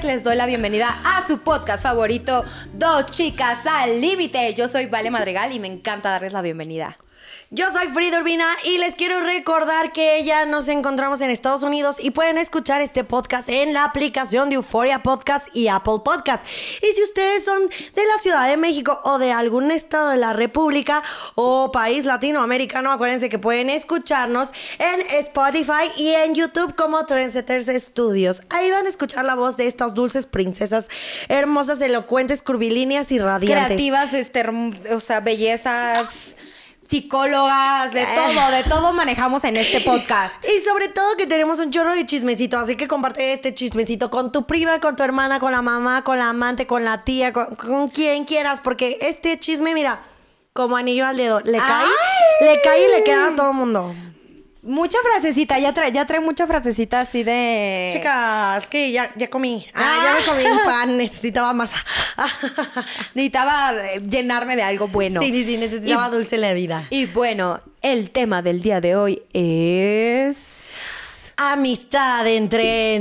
Pues les doy la bienvenida a su podcast favorito, Dos Chicas al Límite. Yo soy Vale Madregal y me encanta darles la bienvenida. Yo soy Frida Urbina y les quiero recordar que ya nos encontramos en Estados Unidos y pueden escuchar este podcast en la aplicación de Euforia Podcast y Apple Podcast. Y si ustedes son de la Ciudad de México o de algún estado de la República o país latinoamericano, acuérdense que pueden escucharnos en Spotify y en YouTube como Trendsetters Studios. Ahí van a escuchar la voz de estas dulces princesas hermosas, elocuentes, curvilíneas y radiantes. Creativas, este, o sea, bellezas psicólogas, de ah. todo, de todo manejamos en este podcast. Y sobre todo que tenemos un chorro de chismecito, así que comparte este chismecito con tu prima, con tu hermana, con la mamá, con la amante, con la tía, con, quien quieras, porque este chisme, mira, como anillo al dedo, le cae, le cae y le queda a todo el mundo. Mucha frasecita, ya trae, ya trae mucha frasecita así de. Chicas, que ya, ya comí. Ah, ya ah. me comí un pan, necesitaba más. necesitaba eh, llenarme de algo bueno. Sí, sí, sí, necesitaba dulce en la vida. Y bueno, el tema del día de hoy es. Amistad entre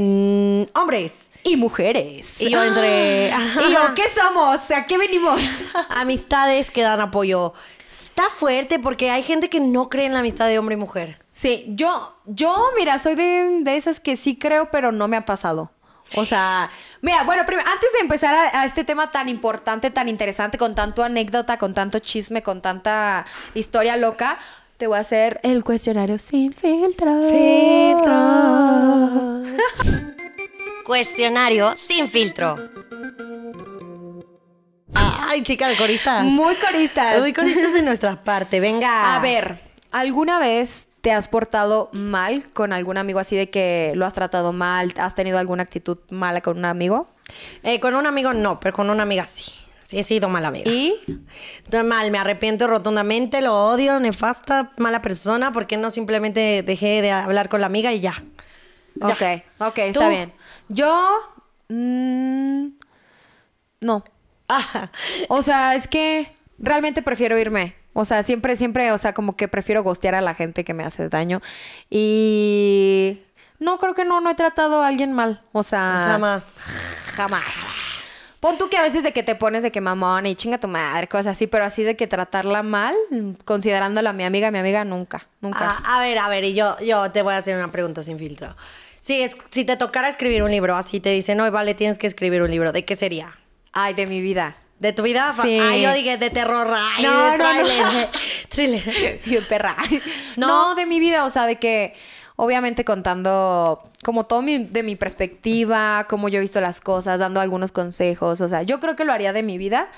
hombres. Y mujeres. Y yo entre. Ah. y yo, ¿qué somos? ¿A qué venimos? Amistades que dan apoyo fuerte porque hay gente que no cree en la amistad de hombre y mujer. Sí, yo, yo, mira, soy de, esas que sí creo, pero no me ha pasado. O sea, mira, bueno, antes de empezar a, este tema tan importante, tan interesante, con tanto anécdota, con tanto chisme, con tanta historia loca, te voy a hacer el cuestionario sin filtro. Filtro. cuestionario sin filtro. Ay, chicas, coristas. Muy coristas. Muy coristas de nuestra parte, venga. A ver, ¿alguna vez te has portado mal con algún amigo así de que lo has tratado mal? ¿Has tenido alguna actitud mala con un amigo? Eh, con un amigo no, pero con una amiga sí. Sí, he sido mala amiga. ¿Y? Mal, me arrepiento rotundamente, lo odio, nefasta, mala persona, porque no simplemente dejé de hablar con la amiga y ya. Ok, ok, está bien. Yo... Mm, no. O sea, es que realmente prefiero irme. O sea, siempre, siempre, o sea, como que prefiero gostear a la gente que me hace daño. Y no, creo que no, no he tratado a alguien mal. O sea. Jamás. Jamás. Pon tú que a veces de que te pones de que mamón y chinga tu madre, cosas así, pero así de que tratarla mal, considerándola mi amiga, mi amiga, nunca, nunca. Ah, a ver, a ver, y yo, yo te voy a hacer una pregunta sin filtro. Si, es, si te tocara escribir un libro, así te dicen, no, vale, tienes que escribir un libro, ¿de qué sería? Ay, de mi vida. De tu vida. Sí. Ay, yo dije de terror. Ay, no, de no. thriller. perra. No. de mi vida. O sea, de que obviamente contando como todo de mi perspectiva, cómo yo he visto las cosas, dando algunos consejos. O sea, yo creo que lo haría de mi vida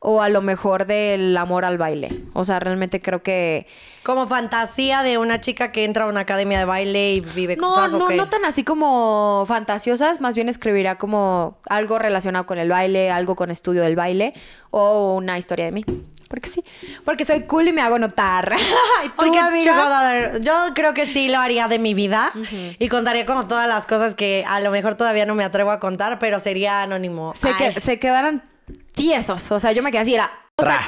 o a lo mejor del amor al baile. O sea, realmente creo que... Como fantasía de una chica que entra a una academia de baile y vive con cosas. No, no tan así como fantasiosas, más bien escribirá como algo relacionado con el baile, algo con estudio del baile o una historia de mí. Porque sí, porque soy cool y me hago notar. yo creo que sí lo haría de mi vida y contaría como todas las cosas que a lo mejor todavía no me atrevo a contar, pero sería anónimo. Se, que, se quedaran tiesos. O sea, yo me quedé así, era. O sea,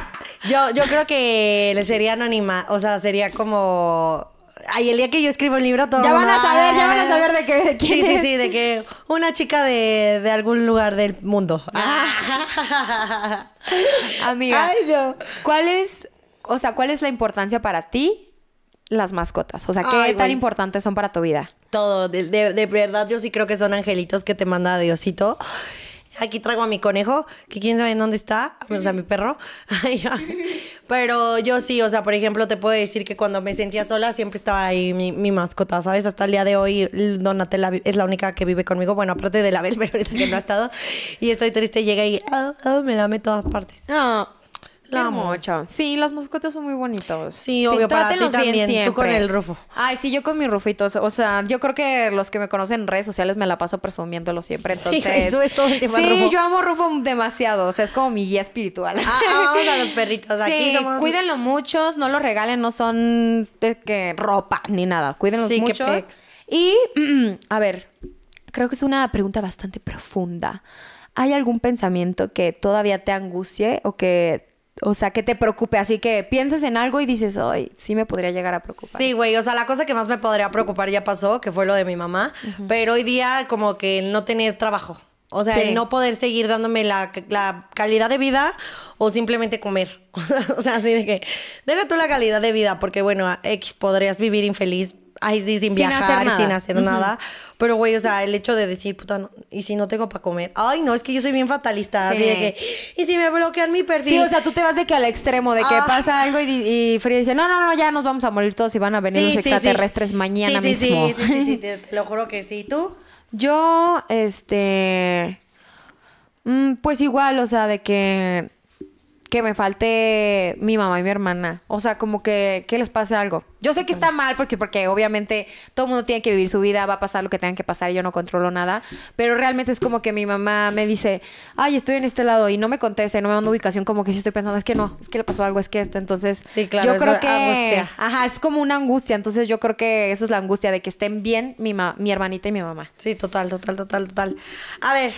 yo, yo creo que le sería anónima. O sea, sería como. Ay, el día que yo escribo el libro, todo. Ya van a saber, ya ah, van a saber de qué. sí, sí, sí, de que una chica de, algún lugar del mundo. Ah. Amiga. Ay, no. ¿Cuál es, o sea, cuál es la importancia para ti las mascotas? O sea, ¿qué tan importantes son para tu vida? Todo, de, de, verdad yo sí creo que son angelitos que te manda Diosito. Aquí traigo a mi conejo, que quién sabe en dónde está, o sea, mi perro. Pero yo sí, o sea, por ejemplo, te puedo decir que cuando me sentía sola siempre estaba ahí mi, mi mascota, ¿sabes? Hasta el día de hoy Donatella es la única que vive conmigo, bueno, aparte de la Bel, pero ahorita que no ha estado. Y estoy triste, llega y ah, ah, me lame todas partes. Ah. La Sí, las mascotas son muy bonitos. Sí, obvio, para ti también. Tú con el Rufo. Ay, sí, yo con mi Rufito. O sea, yo creo que los que me conocen en redes sociales me la paso presumiéndolo siempre. Entonces, eso es todo el sí, yo amo Rufo demasiado. O sea, es como mi guía espiritual. Ah, ah vamos a los perritos. Aquí sí, cuídenlo muchos. No lo regalen. No son que ropa ni nada. Cuídenlos sí, mucho. Que Y, mm, mm, a ver, creo que es una pregunta bastante profunda. ¿Hay algún pensamiento que todavía te angustie o que o sea, que te preocupe. Así que pienses en algo y dices, ay, sí me podría llegar a preocupar. Sí, güey, o sea, la cosa que más me podría preocupar ya pasó, que fue lo de mi mamá, pero hoy día como que no tener trabajo. O sea, el no poder seguir dándome la, calidad de vida o simplemente comer. o sea, así de que, deja tú la calidad de vida, porque bueno, X podrías vivir infeliz ay, sí, sin, viajar, y sin hacer nada. Pero, güey, o sea, el hecho de decir, puta, y si no tengo para comer. Ay, no, es que yo soy bien fatalista. Así de que, y si me bloquean mi perfil. Sí, o sea, tú te vas de que al extremo, de que ah. pasa algo y, y Frida dice, no, no, no, ya nos vamos a morir todos y van a venir los extraterrestres mañana mismo. Sí, sí, sí, lo juro que sí. ¿Tú? Yo, este. Mm, pues igual, o sea, de que que me falte mi mamá y mi hermana. O sea, como que, que les pase algo. Yo sé que está mal porque, porque obviamente todo el mundo tiene que vivir su vida, va a pasar lo que tengan que pasar y yo no controlo nada. Pero realmente es como que mi mamá me dice, ay, estoy en este lado y no me y no me manda ubicación, como que si estoy pensando, es que no, es que le pasó algo, es que esto. Entonces, sí, claro, yo creo que... Ajá, es como una angustia. Entonces yo creo que eso es la angustia de que estén bien mi, mi hermanita y mi mamá. Sí, total, total, total, total. A ver.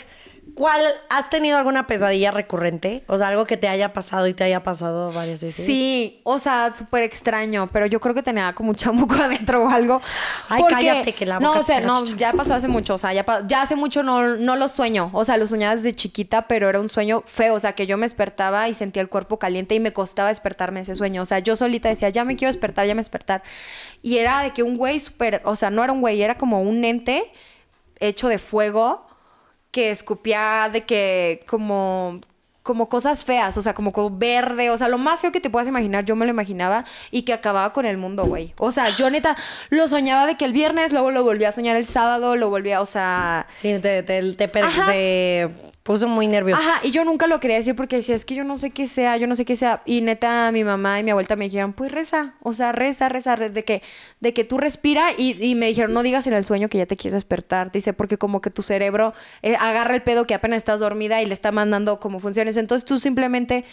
¿Cuál has tenido alguna pesadilla recurrente? O sea, algo que te haya pasado y te haya pasado varias veces. Sí, o sea, súper extraño, pero yo creo que tenía como un chamuco adentro o algo. Ay, cállate que la boca No, o sea, no, ya pasó hace mucho, o sea, ya, hace mucho no, no lo sueño, o sea, lo soñaba desde chiquita, pero era un sueño feo, o sea, que yo me despertaba y sentía el cuerpo caliente y me costaba despertarme ese sueño, o sea, yo solita decía, ya me quiero despertar, ya me despertar. Y era de que un güey súper, o sea, no era un güey, era como un ente hecho de fuego que escupía de que como como cosas feas, o sea, como verde, o sea, lo más feo que te puedas imaginar, yo me lo imaginaba y que acababa con el mundo, güey. O sea, yo neta lo soñaba de que el viernes, luego lo volví a soñar el sábado, lo volví a, o sea... Sí, te, te, te, puso muy nervioso. Ajá, y yo nunca lo quería decir porque decía, es que yo no sé qué sea, yo no sé qué sea. Y neta, mi mamá y mi abuelita me dijeron, pues reza, o sea, reza, reza, de que, de que tú respira. Y, me dijeron, no digas en el sueño que ya te quieres despertar. Dice, porque como que tu cerebro eh, agarra el pedo que apenas estás dormida y le está mandando como funciones. Entonces tú simplemente,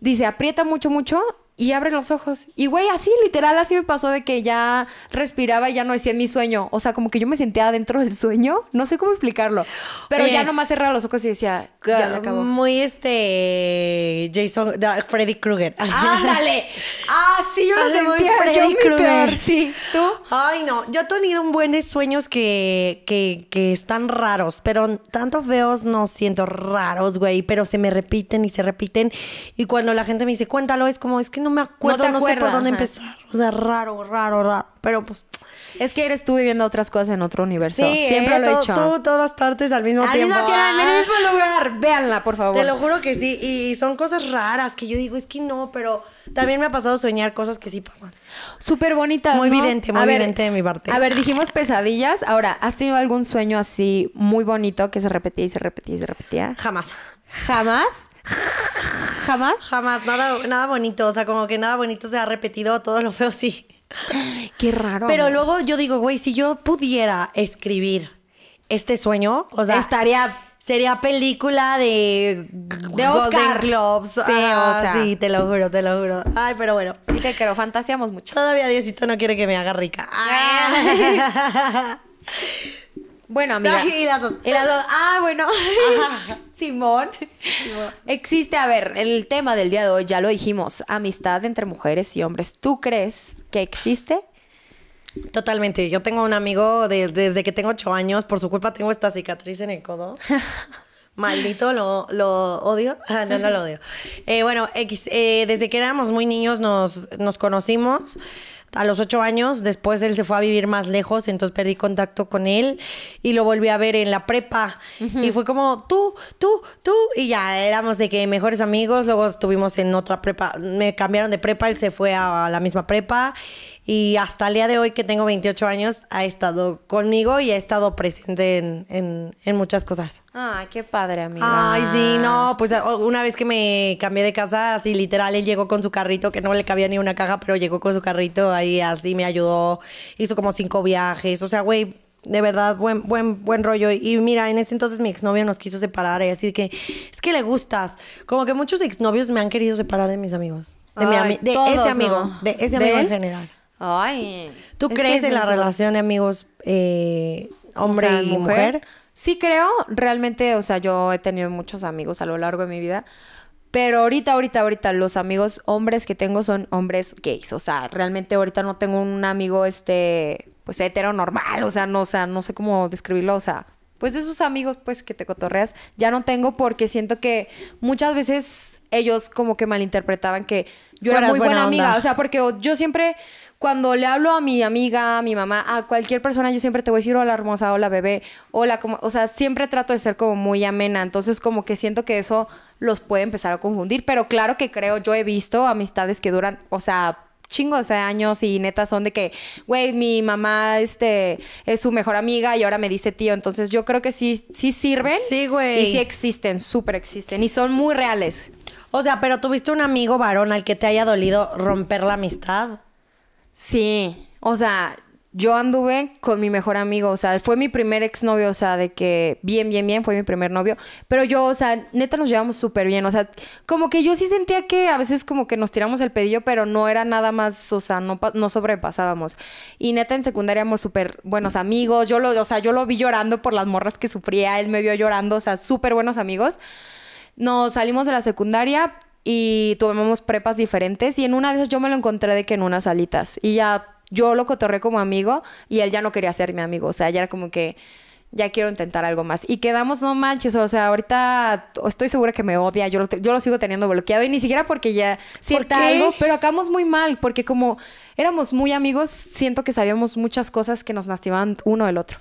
dice, aprieta mucho, mucho y abre los ojos. Y güey, así literal, así me pasó de que ya respiraba y ya no decía en mi sueño. O sea, como que yo me sentía dentro del sueño. No sé cómo explicarlo. Pero ya eh, nomás cerraba los ojos y decía, ya acabó. Muy este. Jason. Freddy Krueger. Ándale. ah, sí, yo lo sentía. Freddy Krueger. Sí. ¿Tú? Ay, no. Yo he tenido un buen de sueños que, que están raros, pero tantos feos no siento raros, güey. Pero se me repiten y se repiten. Y cuando la gente me dice, cuéntalo, es como, es que no no me acuerdo, no, sé por dónde empezar. O sea, raro, raro, raro. Pero pues. Es que eres tú viviendo otras cosas en otro universo. Sí, siempre eh, lo he hecho. Tú, todas partes al mismo al tiempo. Mismo tiempo en el ah. mismo lugar. Véanla, por favor. Te lo juro que sí. Y son cosas raras que yo digo, es que no, pero también me ha pasado soñar cosas que sí pasan. Súper bonita. Muy ¿no? evidente, muy evidente de mi parte. A ver, dijimos pesadillas. Ahora, ¿has tenido algún sueño así muy bonito que se repetía y se repetía y se repetía? Jamás. ¿Jamás? jamás? Jamás, nada, nada bonito, o sea, como que nada bonito se ha repetido, todo lo feo sí. Qué raro. Pero luego yo digo, güey, si yo pudiera escribir este sueño, o sea, estaría sería película de de Oscar Golden Globes. Sí, te lo juro, te lo juro. Ay, pero bueno, sí te creo, fantaseamos mucho. Todavía Diosito no quiere que me haga rica. Ah. Bueno, mira. Y las dos. Ah, bueno. Simón. Existe, a ver, el tema del día de hoy, ya lo dijimos, amistad entre mujeres y hombres. ¿Tú crees que existe? Totalmente. Yo tengo un amigo desde que tengo ocho años, por su culpa tengo esta cicatriz en el codo. Maldito, lo, odio. Ah, no, no lo odio. Eh, bueno, eh, desde que éramos muy niños nos, nos conocimos a los ocho años, después él se fue a vivir más lejos, entonces perdí contacto con él y lo volví a ver en la prepa. Y fue como tú, tú, tú, y ya éramos de que mejores amigos, luego estuvimos en otra prepa, me cambiaron de prepa, él se fue a la misma prepa y hasta el día de hoy que tengo 28 años ha estado conmigo y ha estado presente en, en, en muchas cosas. ah qué padre, amiga. Ay, sí, no, pues una vez que me cambié de casa, así literal, él llegó con su carrito, que no le cabía ni una caja, pero llegó con su carrito ahí, así me ayudó, hizo como cinco viajes, o sea, güey, de verdad, buen, buen, buen rollo. Y mira, en ese entonces mi exnovio nos quiso separar y así que es que le gustas. Como que muchos exnovios me han querido separar de mis amigos. De, mi de ese amigo, de ese amigo en general. Ay. ¿Tú crees en la relación de amigos eh, hombre y mujer? Sí creo, realmente, o sea, yo he tenido muchos amigos a lo largo de mi vida, pero ahorita, ahorita, ahorita, los amigos hombres que tengo son hombres gays, o sea, realmente ahorita no tengo un amigo, este, pues normal, o sea, no, o sea, no sé cómo describirlo, o sea, pues de esos amigos, pues, que te cotorreas, ya no tengo porque siento que muchas veces ellos como que malinterpretaban que yo era muy buena amiga, o sea, porque yo siempre cuando le hablo a mi amiga, a mi mamá, a cualquier persona, yo siempre te voy a decir hola hermosa, hola bebé, hola, como, o sea, siempre trato de ser como muy amena, entonces como que siento que eso los puede empezar a confundir, pero claro que creo, yo he visto amistades que duran, o sea, chingos de años y neta son de que, güey, mi mamá este, es su mejor amiga y ahora me dice tío. Entonces yo creo que sí, sí sirven. Sí, güey. Y sí existen, súper existen. Y son muy reales. O sea, pero tuviste un amigo varón al que te haya dolido romper la amistad. Sí, o sea, yo anduve con mi mejor amigo, o sea, fue mi primer exnovio, o sea, de que bien, bien, bien, fue mi primer novio, pero yo, o sea, neta nos llevamos súper bien, o sea, como que yo sí sentía que a veces como que nos tiramos el pedillo, pero no era nada más, o sea, no, no sobrepasábamos. Y neta en secundaria éramos súper buenos amigos, yo lo, o sea, yo lo vi llorando por las morras que sufría, él me vio llorando, o sea, súper buenos amigos. Nos salimos de la secundaria, y tuvimos prepas diferentes y en una de esas yo me lo encontré de que en unas alitas y ya yo lo cotorré como amigo y él ya no quería ser mi amigo, o sea, ya era como que ya quiero intentar algo más. Y quedamos, no manches, o sea, ahorita estoy segura que me odia, yo lo, yo lo sigo teniendo bloqueado y ni siquiera porque ya sienta algo, pero acabamos muy mal, porque como éramos muy amigos, siento que sabíamos muchas cosas que nos lastimaban uno del otro.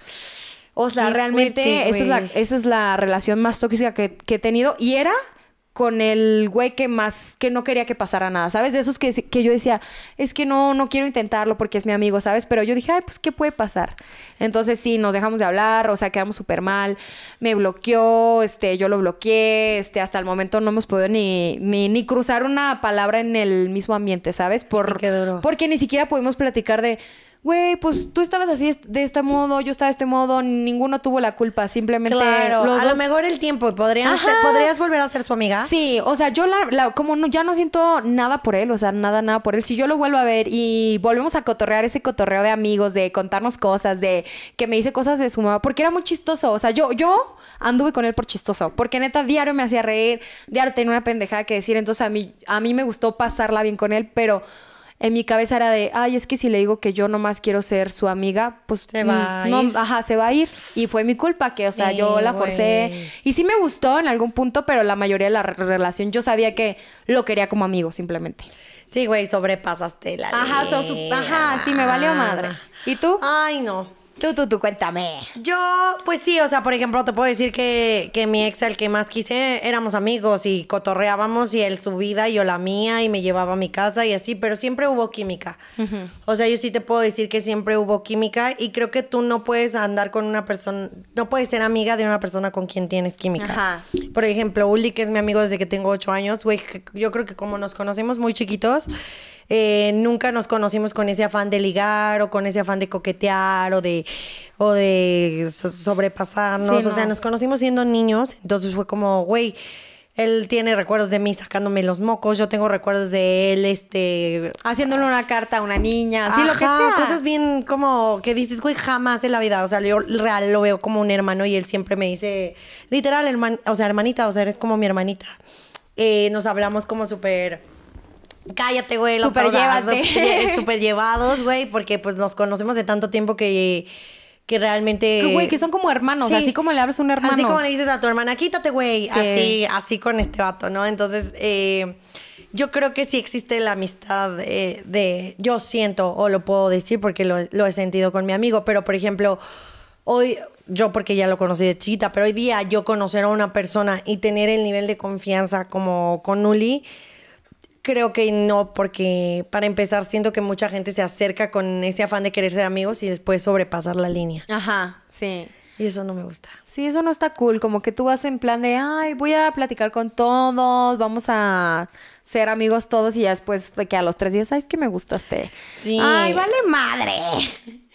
O sea, realmente esa, es la, relación más tóxica que he tenido y era con el güey que más, que no quería que pasara nada, ¿sabes? De esos que, que, yo decía, es que no, no quiero intentarlo porque es mi amigo, ¿sabes? Pero yo dije, ay, pues, ¿qué puede pasar? Entonces, sí, nos dejamos de hablar, o sea, quedamos súper mal, me bloqueó, este, yo lo bloqueé, este, hasta el momento no hemos podido ni, ni, cruzar una palabra en el mismo ambiente, ¿sabes? Por, qué Porque ni siquiera pudimos platicar de güey, pues tú estabas así de este modo, yo estaba de este modo, ninguno tuvo la culpa, simplemente. a lo mejor el tiempo, ¿podrías, ser, ¿podrías volver a ser su amiga? Sí, o sea, yo la, como no, ya no siento nada por él, o sea, nada, nada por él. Si yo lo vuelvo a ver y volvemos a cotorrear ese cotorreo de amigos, de contarnos cosas, de que me dice cosas de su mamá, porque era muy chistoso, o sea, yo, yo anduve con él por chistoso, porque neta diario me hacía reír, diario tenía una pendejada que decir, entonces a mí, a mí me gustó pasarla bien con él, pero en mi cabeza era de, ay, es que si le digo que yo nomás quiero ser su amiga, pues se mm, va ajá, se va a ir. Y fue mi culpa que, o sea, yo la forcé. Y sí me gustó en algún punto, pero la mayoría de la relación yo sabía que lo quería como amigo, simplemente. Sí, güey, sobrepasaste la ajá, sí, me valió madre. ¿Y tú? Ay, no. Tú, tú, tú, cuéntame. Yo, pues sí, o sea, por ejemplo, te puedo decir que, mi ex, el que más quise, éramos amigos y cotorreábamos y él su vida y yo la mía y me llevaba a mi casa y así, pero siempre hubo química. O sea, yo sí te puedo decir que siempre hubo química y creo que tú no puedes andar con una persona, no puedes ser amiga de una persona con quien tienes química. Ajá. Por ejemplo, Uli, que es mi amigo desde que tengo ocho años, güey, yo creo que como nos conocemos muy chiquitos, eh, nunca nos conocimos con ese afán de ligar o con ese afán de coquetear o de, o de sobrepasarnos. O sea, nos conocimos siendo niños. Entonces fue como, güey, él tiene recuerdos de mí sacándome los mocos, yo tengo recuerdos de él, este... Haciéndole una carta a una niña, así lo que sea. cosas bien como que dices, güey, jamás en la vida, o sea, yo real lo veo como un hermano y él siempre me dice, literal, hermano o sea, hermanita, o sea, eres como mi hermanita. Eh, nos hablamos como súper cállate, güey. Super Super llevados, güey, porque pues nos conocemos de tanto tiempo que que realmente. Güey, que son como hermanos, así como le hablas a un hermano. Así como le dices a tu hermana, quítate, güey. Así, así con este vato, ¿no? Entonces, eh, yo creo que sí existe la amistad eh, de. Yo siento, o lo puedo decir porque lo, lo, he sentido con mi amigo, pero por ejemplo, hoy. Yo porque ya lo conocí de chiquita, pero hoy día yo conocer a una persona y tener el nivel de confianza como con Uli, Creo que no, porque para empezar siento que mucha gente se acerca con ese afán de querer ser amigos y después sobrepasar la línea. Ajá, sí. Y eso no me gusta. Sí, eso no está cool, como que tú vas en plan de, ay, voy a platicar con todos, vamos a ser amigos todos y ya después de que a los tres días, ay, es que me gustaste. Sí. Ay, vale madre.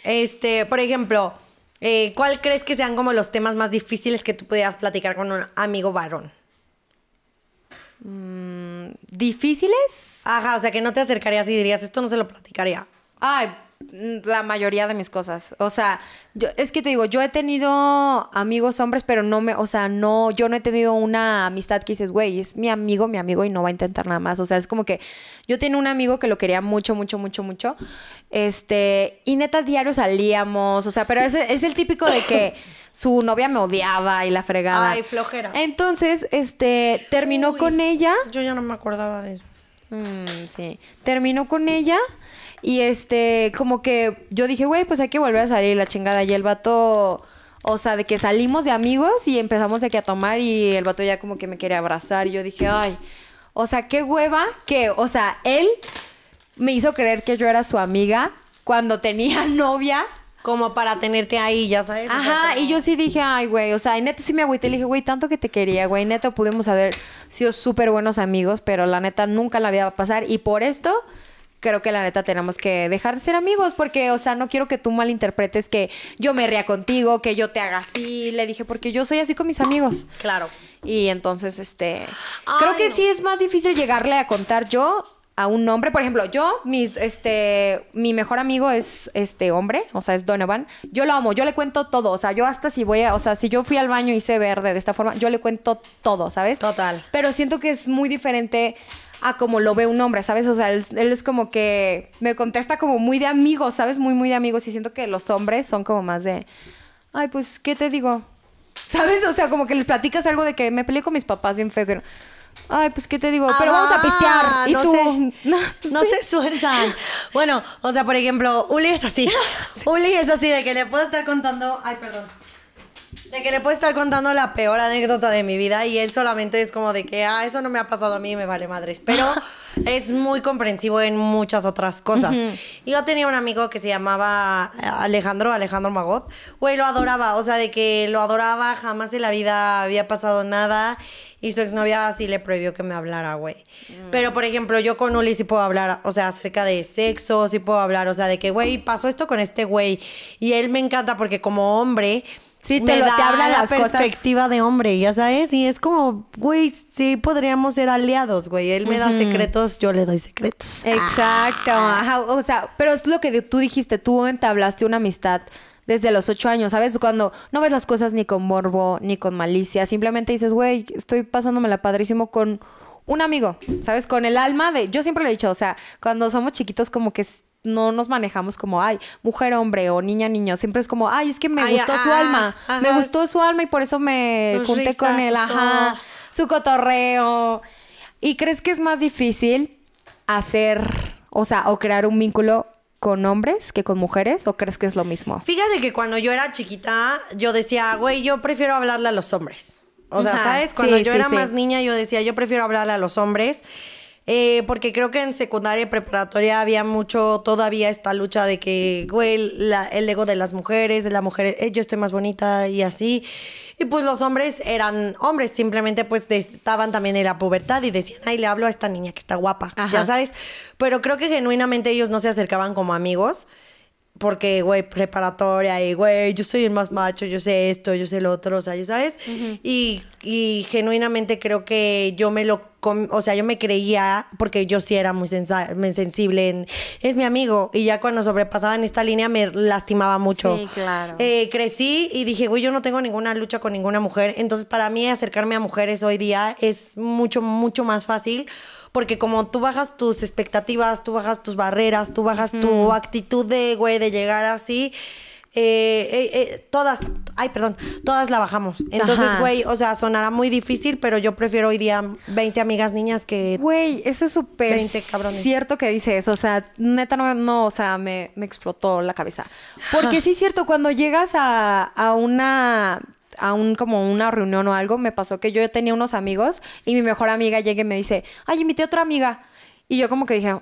Este, por ejemplo, eh, ¿cuál crees que sean como los temas más difíciles que tú pudieras platicar con un amigo varón? Mmm. ¿Difíciles? Ajá, o sea, que no te acercarías y dirías, esto no se lo platicaría. Ay, la mayoría de mis cosas. O sea, yo, es que te digo, yo he tenido amigos hombres, pero no me, o sea, no, yo no he tenido una amistad que dices, güey, es mi amigo, mi amigo y no va a intentar nada más. O sea, es como que yo tenía un amigo que lo quería mucho, mucho, mucho, mucho. Este, y neta, diario salíamos, o sea, pero es, el típico de que su novia me odiaba y la fregaba. Ay, flojera. Entonces, este, terminó con ella. Yo ya no me acordaba de eso. Mm, sí. Terminó con ella y este, como que yo dije, güey, pues hay que volver a salir la chingada. Y el vato, o sea, de que salimos de amigos y empezamos aquí a tomar y el vato ya como que me quería abrazar. Y yo dije, ay, o sea, qué hueva que, o sea, él me hizo creer que yo era su amiga cuando tenía novia. Como para tenerte ahí, ya sabes. Ajá, y yo sí dije, ay, güey, o sea, y neta sí me agüité. Le dije, güey, tanto que te quería, güey, neta pudimos haber sido súper buenos amigos, pero la neta nunca la vida va a pasar. Y por esto creo que la neta tenemos que dejar de ser amigos porque, o sea, no quiero que tú malinterpretes que yo me ría contigo, que yo te haga así. Le dije, porque yo soy así con mis amigos. Claro. Y entonces, este, creo que sí es más difícil llegarle a contar yo a un hombre, por ejemplo, yo, mis, este, mi mejor amigo es este hombre, o sea, es Donovan. Yo lo amo, yo le cuento todo, o sea, yo hasta si voy a, o sea, si yo fui al baño y hice verde de esta forma, yo le cuento todo, ¿sabes? Total. Pero siento que es muy diferente a como lo ve un hombre, ¿sabes? O sea, él, es como que me contesta como muy de amigo, ¿sabes? Muy, muy de amigos. Y siento que los hombres son como más de, ay, pues, ¿qué te digo? ¿Sabes? O sea, como que les platicas algo de que me peleé con mis papás bien feo. pero Ay, pues, ¿qué te digo? Pero ah, vamos a pistear. Y no Sé. No, sé Bueno, o sea, por ejemplo, Uli es así. Uli es así de que le puedo estar contando. Ay, perdón de que le puedo estar contando la peor anécdota de mi vida y él solamente es como de que, ah, eso no me ha pasado a mí, me vale madres. Pero es muy comprensivo en muchas otras cosas. Yo tenía un amigo que se llamaba eh, Alejandro, Alejandro Magot. Güey, lo adoraba, o sea, de que lo adoraba, jamás en la vida había pasado nada y su exnovia sí le prohibió que me hablara, güey. Mm. Pero, por ejemplo, yo con Uli sí puedo hablar, o sea, acerca de sexo, sí puedo hablar, o sea, de que, güey, pasó esto con este güey. Y él me encanta porque como hombre Sí, te, lo, te habla las la cosas. perspectiva de hombre, ya sabes. Y es como, güey, sí podríamos ser aliados, güey. Él me da secretos, yo le doy secretos. Exacto. Ah. O sea, pero es lo que tú dijiste, tú entablaste una amistad desde los ocho años, ¿sabes? Cuando no ves las cosas ni con morbo, ni con malicia, simplemente dices, güey, estoy pasándomela padrísimo con un amigo, ¿sabes? Con el alma de, yo siempre lo he dicho, o sea, cuando somos chiquitos como que no nos manejamos como, ay, mujer, hombre o niña, niño. Siempre es como, ay, es que me gustó su alma. me gustó su alma y por eso me junté con él. Ajá. Su cotorreo. ¿Y crees que es más difícil hacer, o sea, o crear un vínculo con hombres que con mujeres? ¿O crees que es lo mismo? Fíjate que cuando yo era chiquita, yo decía, güey, yo prefiero hablarle a los hombres. O sea, ¿sabes? Cuando yo era más niña, yo decía, yo prefiero hablarle a los hombres. Eh, porque creo que en secundaria y preparatoria había mucho todavía esta lucha de que, güey, el ego de las mujeres, de la mujer, eh, yo estoy más bonita y así. Y pues los hombres eran hombres, simplemente pues estaban también en la pubertad y decían, ay, le hablo a esta niña que está guapa, ya sabes. Pero creo que genuinamente ellos no se acercaban como amigos. Porque, güey, preparatoria y, güey, yo soy el más macho, yo sé esto, yo sé lo otro, o sea, ya sabes. y, y genuinamente creo que yo me lo o sea, yo me creía, porque yo sí era muy, sensible en, es mi amigo, y ya cuando sobrepasaba en esta línea me lastimaba mucho. Sí, claro. Eh, crecí y dije, güey, yo no tengo ninguna lucha con ninguna mujer, entonces para mí acercarme a mujeres hoy día es mucho, mucho más fácil porque como tú bajas tus expectativas, tú bajas tus barreras, tú bajas tu actitud de, güey, de llegar así, eh, eh, eh, todas, ay, perdón, todas la bajamos. Entonces, güey, o sea, sonará muy difícil, pero yo prefiero hoy día 20 amigas niñas que... Güey, eso es súper cierto que dice eso, o sea, neta no, o sea, me, explotó la cabeza. Porque sí es cierto, cuando llegas a, una a un como una reunión o algo, me pasó que yo tenía unos amigos y mi mejor amiga llega y me dice, ay, invité a otra amiga. Y yo como que dije,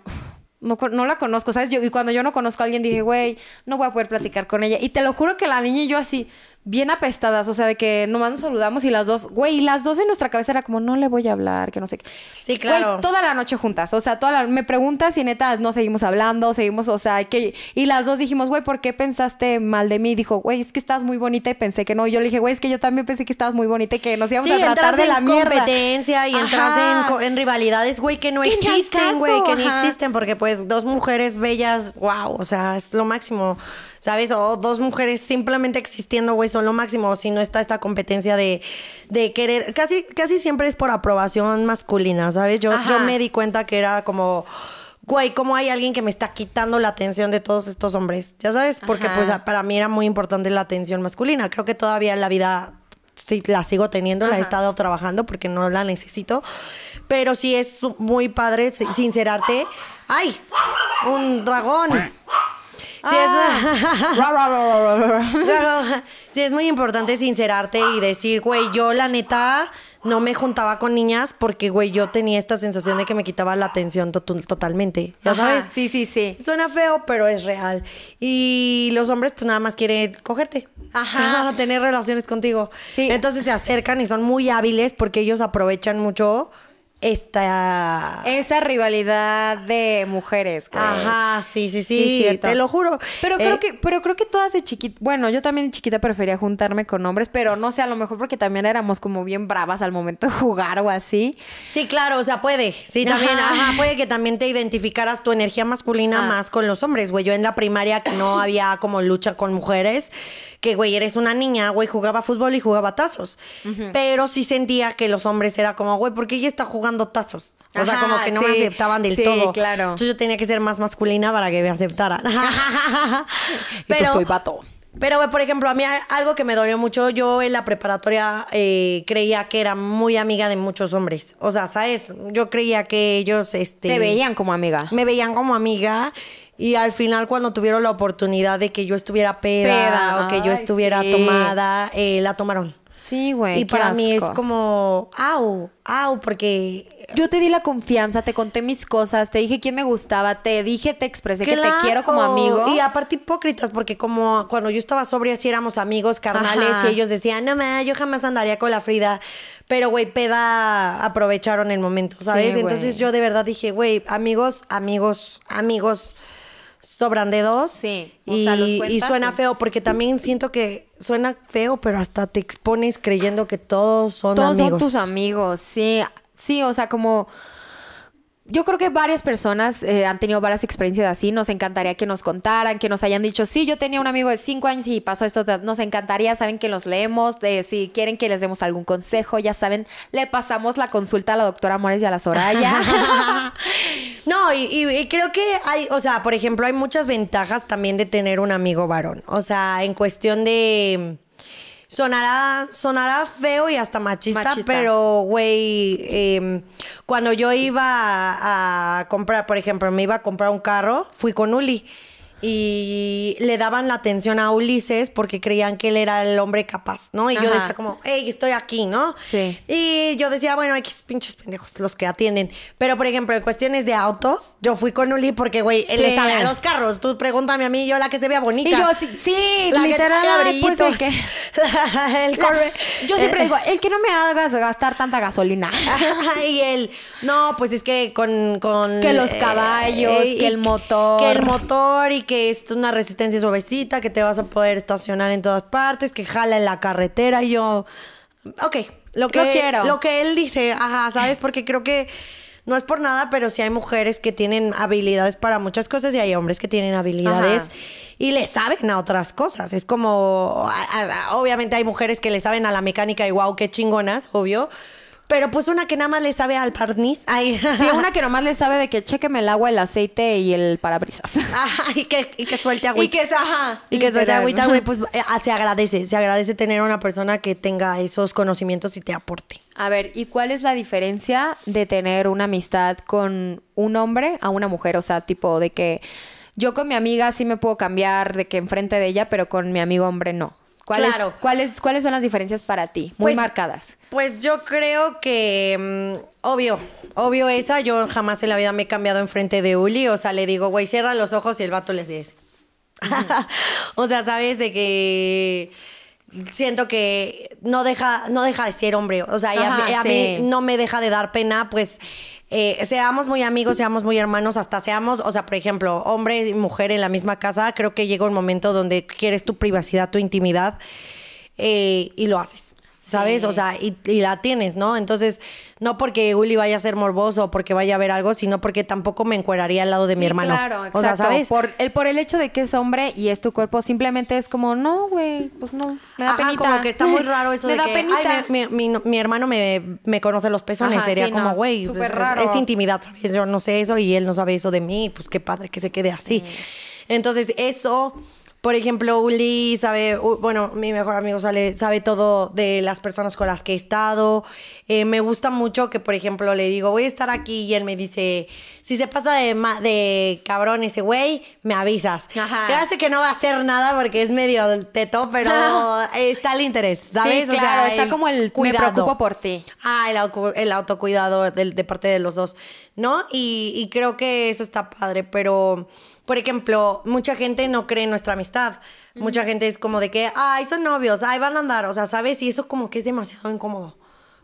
no, la conozco, ¿sabes? Yo, y cuando yo no conozco a alguien dije, güey, no voy a poder platicar con ella. Y te lo juro que la niña y yo así, bien apestadas, o sea, de que nomás nos saludamos y las dos, güey, las dos en nuestra cabeza era como, no le voy a hablar, que no sé qué. Sí, claro. Güey, toda la noche juntas, o sea, toda la, me preguntas y neta, no seguimos hablando, seguimos, o sea, que, y las dos dijimos, güey, ¿por qué pensaste mal de mí? Dijo, güey, es que estás muy bonita y pensé que no. Y yo le dije, güey, es que yo también pensé que estabas muy bonita y que nos íbamos a tratar de la mierda. competencia y entras en, en, rivalidades, güey, que no existen, güey, que ni existen, porque pues dos mujeres bellas, wow, o sea, es lo máximo, ¿sabes? O dos mujeres simplemente existiendo, güey, son lo máximo, si no está esta competencia de, querer, casi, casi siempre es por aprobación masculina, ¿sabes? Yo, me di cuenta que era como güey, ¿cómo hay alguien que me está quitando la atención de todos estos hombres? Ya sabes, porque pues para mí era muy importante la atención masculina. Creo que todavía la vida la sigo teniendo, la he estado trabajando porque no la necesito, pero sí es muy padre sincerarte. ¡Ay! Un dragón. Sí, es muy importante sincerarte y decir, güey, yo la neta no me juntaba con niñas porque, güey, yo tenía esta sensación de que me quitaba la atención totalmente. ¿Ya sabes? Sí, sí, sí. Suena feo, pero es real. Y los hombres, pues nada más quieren cogerte. Ajá. tener relaciones contigo. Entonces se acercan y son muy hábiles porque ellos aprovechan mucho esta... Esa rivalidad de mujeres. Ajá, sí, sí, sí, te lo juro. Pero creo eh, que pero creo que todas de chiquita, bueno, yo también de chiquita prefería juntarme con hombres, pero no sé, a lo mejor porque también éramos como bien bravas al momento de jugar o así. Sí, claro, o sea, puede. Sí, también, ajá, puede que también te identificaras tu energía masculina ah. más con los hombres, güey. Yo en la primaria que no había como lucha con mujeres, que güey, eres una niña, güey, jugaba fútbol y jugaba tazos. Pero sí sentía que los hombres era como, güey, ¿por qué ella está jugando dando tazos. O sea, como que no me aceptaban del todo. claro. Entonces yo tenía que ser más masculina para que me aceptaran. pero soy vato. Pero, por ejemplo, a mí algo que me dolió mucho, yo en la preparatoria eh, creía que era muy amiga de muchos hombres. O sea, ¿sabes? Yo creía que ellos... Este, Te veían como amiga. Me veían como amiga. Y al final, cuando tuvieron la oportunidad de que yo estuviera peda, o que yo estuviera tomada, eh, la tomaron. Sí, güey. Y para mí es como, au, au, porque... Yo te di la confianza, te conté mis cosas, te dije quién me gustaba, te dije, te expresé que te quiero como amigo. Y aparte hipócritas, porque como cuando yo estaba sobria, sí éramos amigos, carnales, y ellos decían, no, no! yo jamás andaría con la Frida. Pero, güey, peda aprovecharon el momento, ¿sabes? Entonces yo de verdad dije, güey, amigos, amigos, amigos sobran de dos. Sí. y, suena feo porque también siento que suena feo, pero hasta te expones creyendo que todos son amigos. Todos son tus amigos, sí. Sí, o sea, como yo creo que varias personas eh, han tenido varias experiencias así. Nos encantaría que nos contaran, que nos hayan dicho, sí, yo tenía un amigo de cinco años y pasó esto. Nos encantaría, saben que los leemos. si quieren que les demos algún consejo, ya saben, le pasamos la consulta a la doctora Mores y a la Soraya. no, y, creo que hay, o sea, por ejemplo, hay muchas ventajas también de tener un amigo varón. O sea, en cuestión de Sonará, sonará feo y hasta machista, pero, güey, em, cuando yo iba a, comprar, por ejemplo, me iba a comprar un carro, fui con Uli y le daban la atención a Ulises porque creían que él era el hombre capaz, ¿no? Y yo decía como, hey, estoy aquí, ¿no? Sí. Y yo decía, bueno, X pinches pendejos los que atienden. Pero, por ejemplo, en cuestiones de autos, yo fui con Uli porque, güey, él le sabe a los carros. Tú pregúntame a mí, yo la que se vea bonita. Y yo, sí, la literal, pues, que que... el corre. yo siempre digo, el que no me hagas gastar tanta gasolina. y él, no, pues es que con... que los caballos, eh, que el motor. Que el motor y que que es una resistencia suavecita, que te vas a poder estacionar en todas partes, que jala en la carretera. Y yo, ok, lo que, quiero. Lo que él dice, ajá, ¿sabes? Porque creo que no es por nada, pero sí hay mujeres que tienen habilidades para muchas cosas y hay hombres que tienen habilidades y le saben a otras cosas. Es como, obviamente hay mujeres que le saben a la mecánica y wow, qué chingonas, obvio. Pero pues una que nada más le sabe al parniz, Ay. Sí, una que nada más le sabe de que chequeme el agua, el aceite y el parabrisas. Ajá, y que, suelte agüita. Y que, suelte agüita, güey. Pues eh, ah, se agradece, se agradece tener una persona que tenga esos conocimientos y te aporte. A ver, ¿y cuál es la diferencia de tener una amistad con un hombre a una mujer? O sea, tipo de que yo con mi amiga sí me puedo cambiar de que enfrente de ella, pero con mi amigo hombre no claro. ¿cuáles, son las diferencias para ti? Muy pues, marcadas. Pues yo creo que, mm, obvio, obvio esa, yo jamás en la vida me he cambiado enfrente de Uli, o sea, le digo, güey, cierra los ojos y el vato les dice. o sea, sabes de que siento que no deja, no deja de ser hombre. O sea, a, mí no me deja de dar pena, pues. Eh, seamos muy amigos, seamos muy hermanos, hasta seamos, o sea, por ejemplo, hombre y mujer en la misma casa, creo que llega un momento donde quieres tu privacidad, tu intimidad, eh, y lo haces. ¿sabes? O sea, y, la tienes, ¿no? Entonces, no porque Willy vaya a ser morboso o porque vaya a ver algo, sino porque tampoco me encueraría al lado de mi hermano. Claro, O sea, ¿sabes? Por el, por el hecho de que es hombre y es tu cuerpo, simplemente es como, no, güey, pues no, me da Ajá, como que está muy raro eso me da penita. Ay, mi, hermano me, me, conoce los pezones, sería como, güey, pues, Súper raro. es, intimidad, ¿sabes? Yo no sé eso y él no sabe eso de mí, pues qué padre que se quede así. Mm. Entonces, eso por ejemplo, Uli sabe, bueno, mi mejor amigo sale, sabe todo de las personas con las que he estado. Eh, me gusta mucho que, por ejemplo, le digo, voy a estar aquí y él me dice, si se pasa de, de cabrón ese güey, me avisas. Ajá. que no va a hacer nada porque es medio teto, pero está el interés, ¿sabes? o sea, está como el cuidado. me preocupo por ti. Ah, el, el autocuidado de, parte de los dos, ¿no? Y, y creo que eso está padre, pero por ejemplo, mucha gente no cree en nuestra amistad. Mucha gente es como de que, ay, son novios, ay, van a andar. O sea, ¿sabes? Y eso como que es demasiado incómodo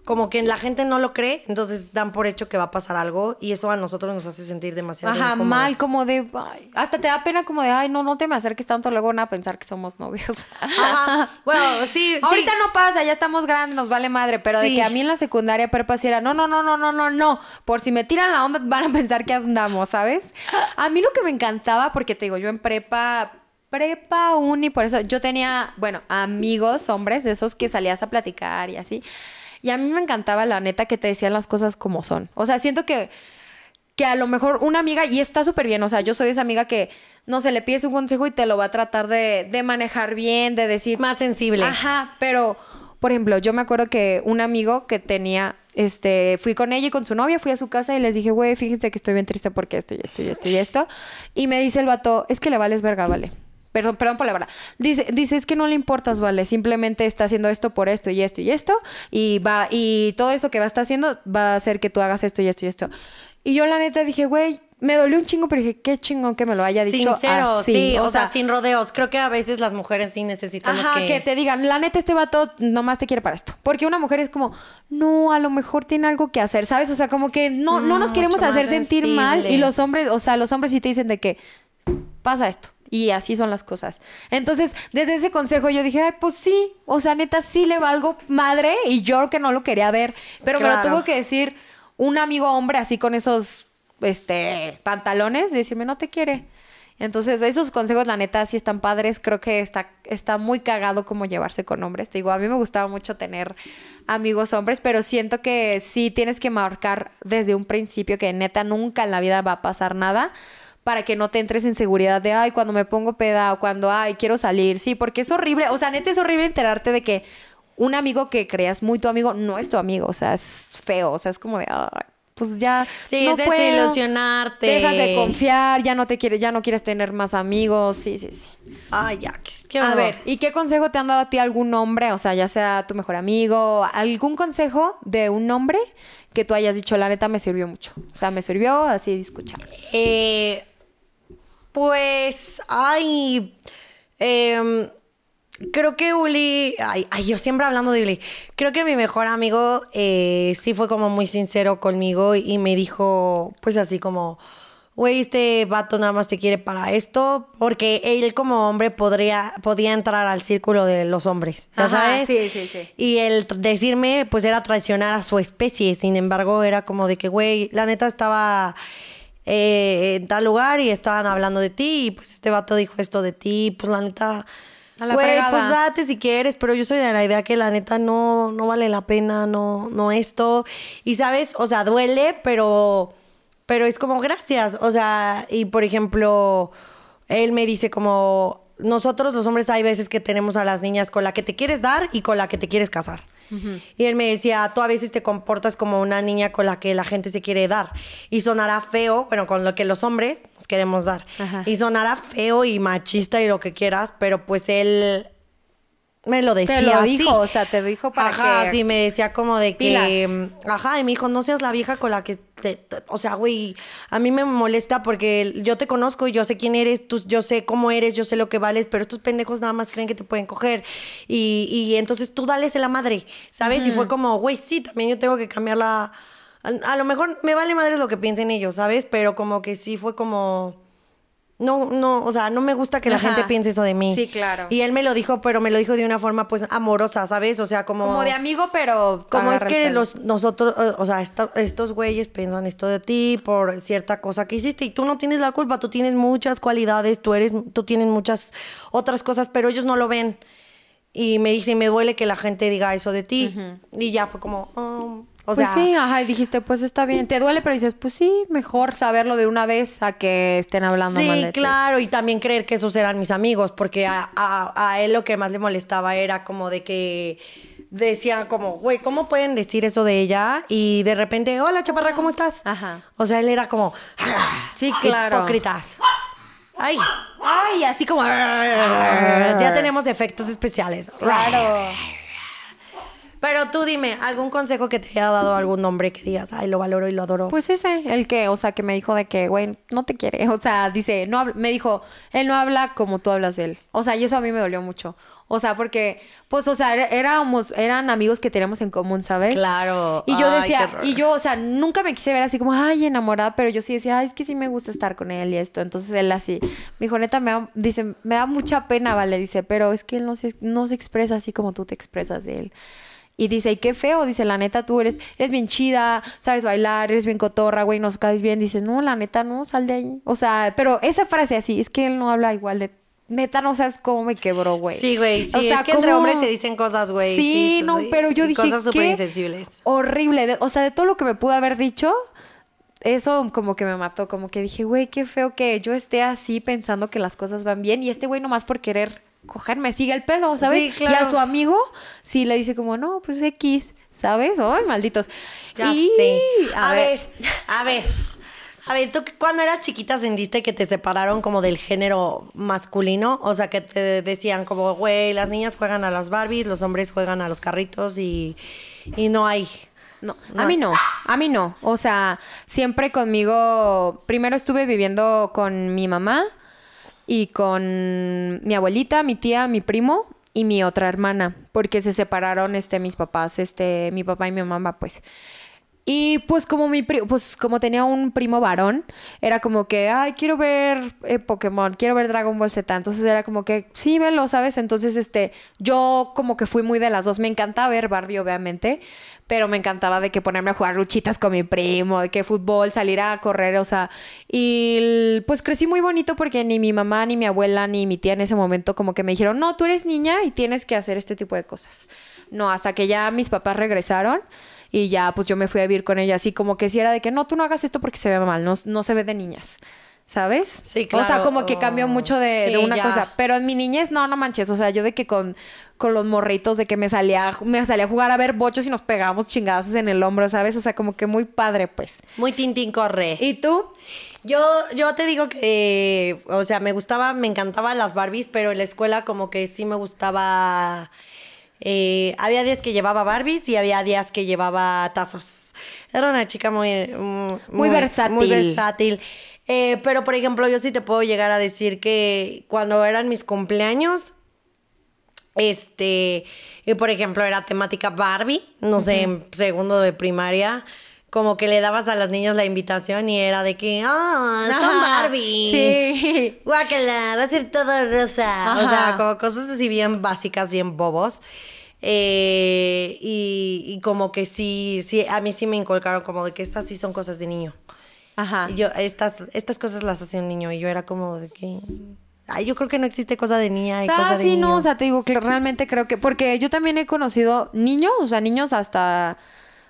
como que la gente no lo cree, entonces dan por hecho que va a pasar algo y eso a nosotros nos hace sentir demasiado Ajá, mal, como de hasta te da pena como de ay, no, no te me acerques tanto, luego van a pensar que somos novios. Bueno, sí, Ahorita no pasa, ya estamos grandes, nos vale madre, pero de que a mí en la secundaria prepa si era, no, no, no, no, no, no, no, por si me tiran la onda van a pensar que andamos, ¿sabes? A mí lo que me encantaba porque te digo, yo en prepa prepa uni, por eso yo tenía, bueno, amigos hombres, esos que salías a platicar y así. Y a mí me encantaba la neta que te decían las cosas como son. O sea, siento que, que a lo mejor una amiga, y está súper bien, o sea, yo soy esa amiga que, no se le pides un consejo y te lo va a tratar de, de manejar bien, de decir... Más sensible. Ajá, pero, por ejemplo, yo me acuerdo que un amigo que tenía este, fui con ella y con su novia, fui a su casa y les dije, güey, fíjense que estoy bien triste porque esto y esto y esto y esto. Y me dice el vato, es que le vales verga, vale perdón, perdón por la verdad. Dice, dice, es que no le importas, vale, simplemente está haciendo esto por esto y esto y esto, y va, y todo eso que va a estar haciendo va a hacer que tú hagas esto y esto y esto. Y yo la neta dije, güey, me dolió un chingo, pero dije, qué chingón que me lo haya dicho así. sí, o, sea, sin rodeos. Creo que a veces las mujeres sí necesitan ajá, que... te digan, la neta, este vato nomás te quiere para esto. Porque una mujer es como, no, a lo mejor tiene algo que hacer, ¿sabes? O sea, como que no, no, mm, nos queremos hacer sentir mal. Y los hombres, o sea, los hombres sí te dicen de que pasa esto. Y así son las cosas. Entonces, desde ese consejo yo dije, ay, pues sí, o sea, neta, sí le valgo madre y yo que no lo quería ver, pero me lo tuvo que decir un amigo hombre así con esos, este, pantalones, decirme, no te quiere. Entonces, esos consejos, la neta, sí están padres. Creo que está, está muy cagado como llevarse con hombres. Te digo, a mí me gustaba mucho tener amigos hombres, pero siento que sí tienes que marcar desde un principio que neta nunca en la vida va a pasar nada para que no te entres en seguridad de, ay, cuando me pongo peda o cuando, ay, quiero salir. Sí, porque es horrible. O sea, neta es horrible enterarte de que un amigo que creas muy tu amigo no es tu amigo. O sea, es feo. O sea, es como de, ay, pues ya sí, no es desilusionarte. Dejas de confiar, ya no te quieres, ya no quieres tener más amigos. Sí, sí, sí. Ay, ya, qué A ver, ¿y qué consejo te han dado a ti algún hombre? O sea, ya sea tu mejor amigo, algún consejo de un hombre que tú hayas dicho, la neta me sirvió mucho. O sea, me sirvió así de escuchar. Eh, pues, ay, em, creo que Uli, ay, ay, yo siempre hablando de Uli, creo que mi mejor amigo eh, sí fue como muy sincero conmigo y me dijo, pues así como, güey, este vato nada más te quiere para esto, porque él como hombre podría, podía entrar al círculo de los hombres, ¿ya sabes? Sí, sí, sí. Y el decirme, pues era traicionar a su especie, sin embargo, era como de que, güey, la neta estaba eh, en tal lugar y estaban hablando de ti y pues este vato dijo esto de ti, pues la neta... Güey, pues date si quieres, pero yo soy de la idea que la neta no, no vale la pena, no, no esto. Y sabes, o sea, duele, pero, pero es como gracias. O sea, y por ejemplo, él me dice como, nosotros los hombres hay veces que tenemos a las niñas con la que te quieres dar y con la que te quieres casar. Y él me decía, tú a veces te comportas como una niña con la que la gente se quiere dar. Y sonará feo, bueno, con lo que los hombres nos queremos dar. Y sonará feo y machista y lo que quieras, pero pues él me lo decía. Te lo dijo, o sea, te dijo para Ajá, sí, me decía como de que. Ajá, y me dijo, no seas la vieja con la que. Te, o sea, güey, a mí me molesta porque yo te conozco y yo sé quién eres, yo sé cómo eres, yo sé lo que vales, pero estos pendejos nada más creen que te pueden coger. Y, entonces tú dales la madre, ¿sabes? Y fue como, güey, sí, también yo tengo que cambiarla. a lo mejor me vale madre lo que piensen ellos, ¿sabes? Pero como que sí fue como no, no, o sea, no me gusta que la gente piense eso de mí. Sí, claro. Y él me lo dijo, pero me lo dijo de una forma, pues, amorosa, ¿sabes? O sea, como... Como de amigo, pero... Como es que los, nosotros, o sea, estos güeyes piensan esto de ti por cierta cosa que hiciste y tú no tienes la culpa, tú tienes muchas cualidades, tú eres, tú tienes muchas otras cosas, pero ellos no lo ven. Y me dice, me duele que la gente diga eso de ti. Y ya fue como, oh, pues sí, ajá, y dijiste, pues está bien. Te duele, pero dices, pues sí, mejor saberlo de una vez a que estén hablando sí, mal de claro, y también creer que esos eran mis amigos, porque a, él lo que más le molestaba era como de que decía como, güey, ¿cómo pueden decir eso de ella? Y de repente, hola chaparra, ¿cómo estás? Ajá. O sea, él era como, sí, claro. Hipócritas. Ay. Ay, así como. ya ah". tenemos efectos especiales. Claro. Pero tú dime, ¿algún consejo que te haya dado algún hombre que digas, ay, lo valoro y lo adoro? Pues ese, el que, o sea, que me dijo de que, güey, no te quiere. O sea, dice, no me dijo, él no habla como tú hablas de él. O sea, y eso a mí me dolió mucho. O sea, porque, pues, o sea, er-, éramos, eran amigos que teníamos en común, ¿sabes? Claro. Y yo decía, y yo, o sea, nunca me quise ver así como, ay, enamorada, pero yo sí decía, ay, es que sí me gusta estar con él y esto. Entonces él así, me dijo, neta, me da, dice, me da mucha pena, ¿vale? Dice, pero es que él no se, no se expresa así como tú te expresas de él. Y dice, y qué feo, dice, la neta, tú eres, eres bien chida, sabes bailar, eres bien cotorra, güey, nos caes bien. Dice, no, la neta, no, sal de ahí. O sea, pero esa frase así, es que él no habla igual de neta no sabes cómo me quebró, güey. Sí, güey. Sí, o sea, es que entre hombres se dicen cosas, güey. Sí, no, pero yo dije cosas súper insensibles. Horrible, o sea, de todo lo que me pudo haber dicho, eso como que me mató, como que dije, güey, qué feo que yo esté así pensando que las cosas van bien y este güey nomás por querer cogerme, sigue el pedo, ¿sabes? Y a su amigo, sí le dice como, no, pues X, ¿sabes? Ay, malditos. y... A, ver. a ver. A ver, ¿tú cuando eras chiquita sentiste que te separaron como del género masculino? O sea, que te decían como, güey, las niñas juegan a las Barbies, los hombres juegan a los carritos y, y no hay. a mí no, a mí no. O sea, siempre conmigo, primero estuve viviendo con mi mamá, y con mi abuelita, mi tía, mi primo y mi otra hermana, porque se separaron este mis papás, este mi papá y mi mamá, pues. Y pues como mi pues como tenía un primo varón, era como que, ay, quiero ver eh, Pokémon, quiero ver Dragon Ball Z. Entonces era como que, sí, velo, ¿sabes? Entonces, este, yo como que fui muy de las dos. Me encanta ver Barbie, obviamente, pero me encantaba de que ponerme a jugar luchitas con mi primo, de que fútbol, salir a correr, o sea, y pues crecí muy bonito porque ni mi mamá, ni mi abuela, ni mi tía en ese momento como que me dijeron, no, tú eres niña y tienes que hacer este tipo de cosas. No, hasta que ya mis papás regresaron y ya pues yo me fui a vivir con ella así como que si era de que no, tú no hagas esto porque se ve mal, no, no se ve de niñas. ¿sabes? Sí, claro. O sea, como que cambió mucho de, una cosa. Pero en mi niñez, no, no manches. O sea, yo de que con con los morritos de que me salía, me salía a jugar a ver bochos y nos pegábamos chingazos en el hombro, ¿sabes? O sea, como que muy padre, pues. Muy tintín corre. ¿Y tú? Yo, yo te digo que, o sea, me gustaba, me encantaban las Barbies, pero en la escuela como que sí me gustaba... Eh, había días que llevaba Barbies y había días que llevaba tazos. Era una chica muy... Mm, muy, versátil. Muy versátil. Eh, pero, por ejemplo, yo sí te puedo llegar a decir que cuando eran mis cumpleaños, este, por ejemplo, era temática Barbie, no sé, en segundo de primaria como que le dabas a las niñas la invitación y era de que, oh, son Barbies. Sí. va a ser todo rosa. O sea, como cosas así bien básicas, bien bobos. Eh, y, y, como que sí, sí, a mí sí me inculcaron como de que estas sí son cosas de niño. Ajá. Y yo, estas, estas cosas las hacía un niño y yo era como de que, Ay, yo creo que no existe cosa de niña y o sea, sí, no, o sea, te digo que realmente creo que... Porque yo también he conocido niños, o sea, niños hasta...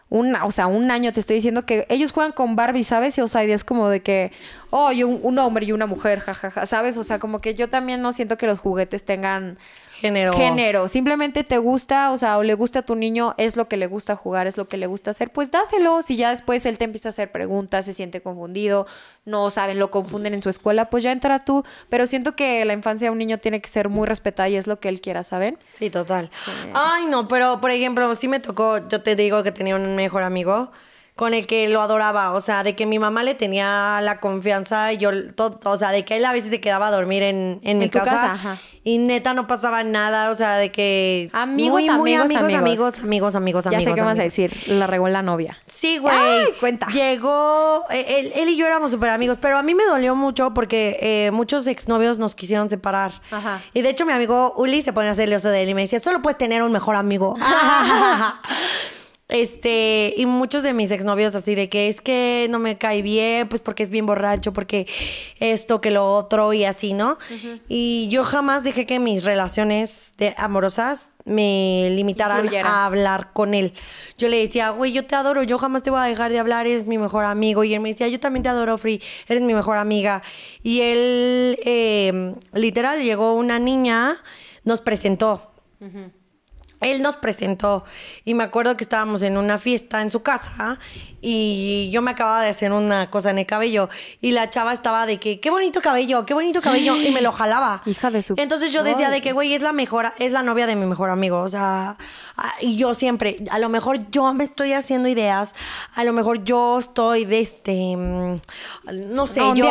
Un, o sea, un año te estoy diciendo que ellos juegan con Barbie, ¿sabes? Y, o sea, ideas como de que, oh, y un, hombre y una mujer, jajaja, ¿sabes? O sea, como que yo también no siento que los juguetes tengan género. Género. Simplemente te gusta, o sea, o le gusta a tu niño, es lo que le gusta jugar, es lo que le gusta hacer, pues dáselo. Si ya después él te empieza a hacer preguntas, se siente confundido, no saben, lo confunden en su escuela, pues ya entra tú. Pero siento que la infancia de un niño tiene que ser muy respetada y es lo que él quiera, ¿saben? Sí, total. Ay, no, pero por ejemplo, sí me tocó, yo te digo que tenía un mejor amigo con el que lo adoraba, o sea, de que mi mamá le tenía la confianza, y yo, todo, o sea, de que él a veces se quedaba a dormir en, mi casa, y neta no pasaba nada, o sea, de que... Amigos, muy, amigos, amigos, amigos, amigos, amigos, ya amigos. sé qué vas a decir, la regó la novia. Sí, güey. cuenta. Llegó, e, él, y yo éramos súper amigos, pero a mí me dolió mucho porque eh, muchos exnovios nos quisieron separar. Ajá. Y de hecho mi amigo Uli se ponía celoso de él y me decía, solo puedes tener un mejor amigo. Este, y muchos de mis exnovios así de que es que no me cae bien, pues porque es bien borracho, porque esto, que lo otro y así, ¿no? Y yo jamás dejé que mis relaciones de amorosas me limitaran a hablar con él. Yo le decía, güey, yo te adoro, yo jamás te voy a dejar de hablar, eres mi mejor amigo. Y él me decía, yo también te adoro, Free, eres mi mejor amiga. Y él, eh, literal, llegó una niña, nos presentó él nos presentó y me acuerdo que estábamos en una fiesta en su casa y yo me acababa de hacer una cosa en el cabello y la chava estaba de que qué bonito cabello, qué bonito cabello y me lo jalaba. Hija de su. Entonces yo decía de que güey, es la mejor, es la novia de mi mejor amigo, o sea, ah, y yo siempre, a lo mejor yo me estoy haciendo ideas, a lo mejor yo estoy de este mm, no sé, yo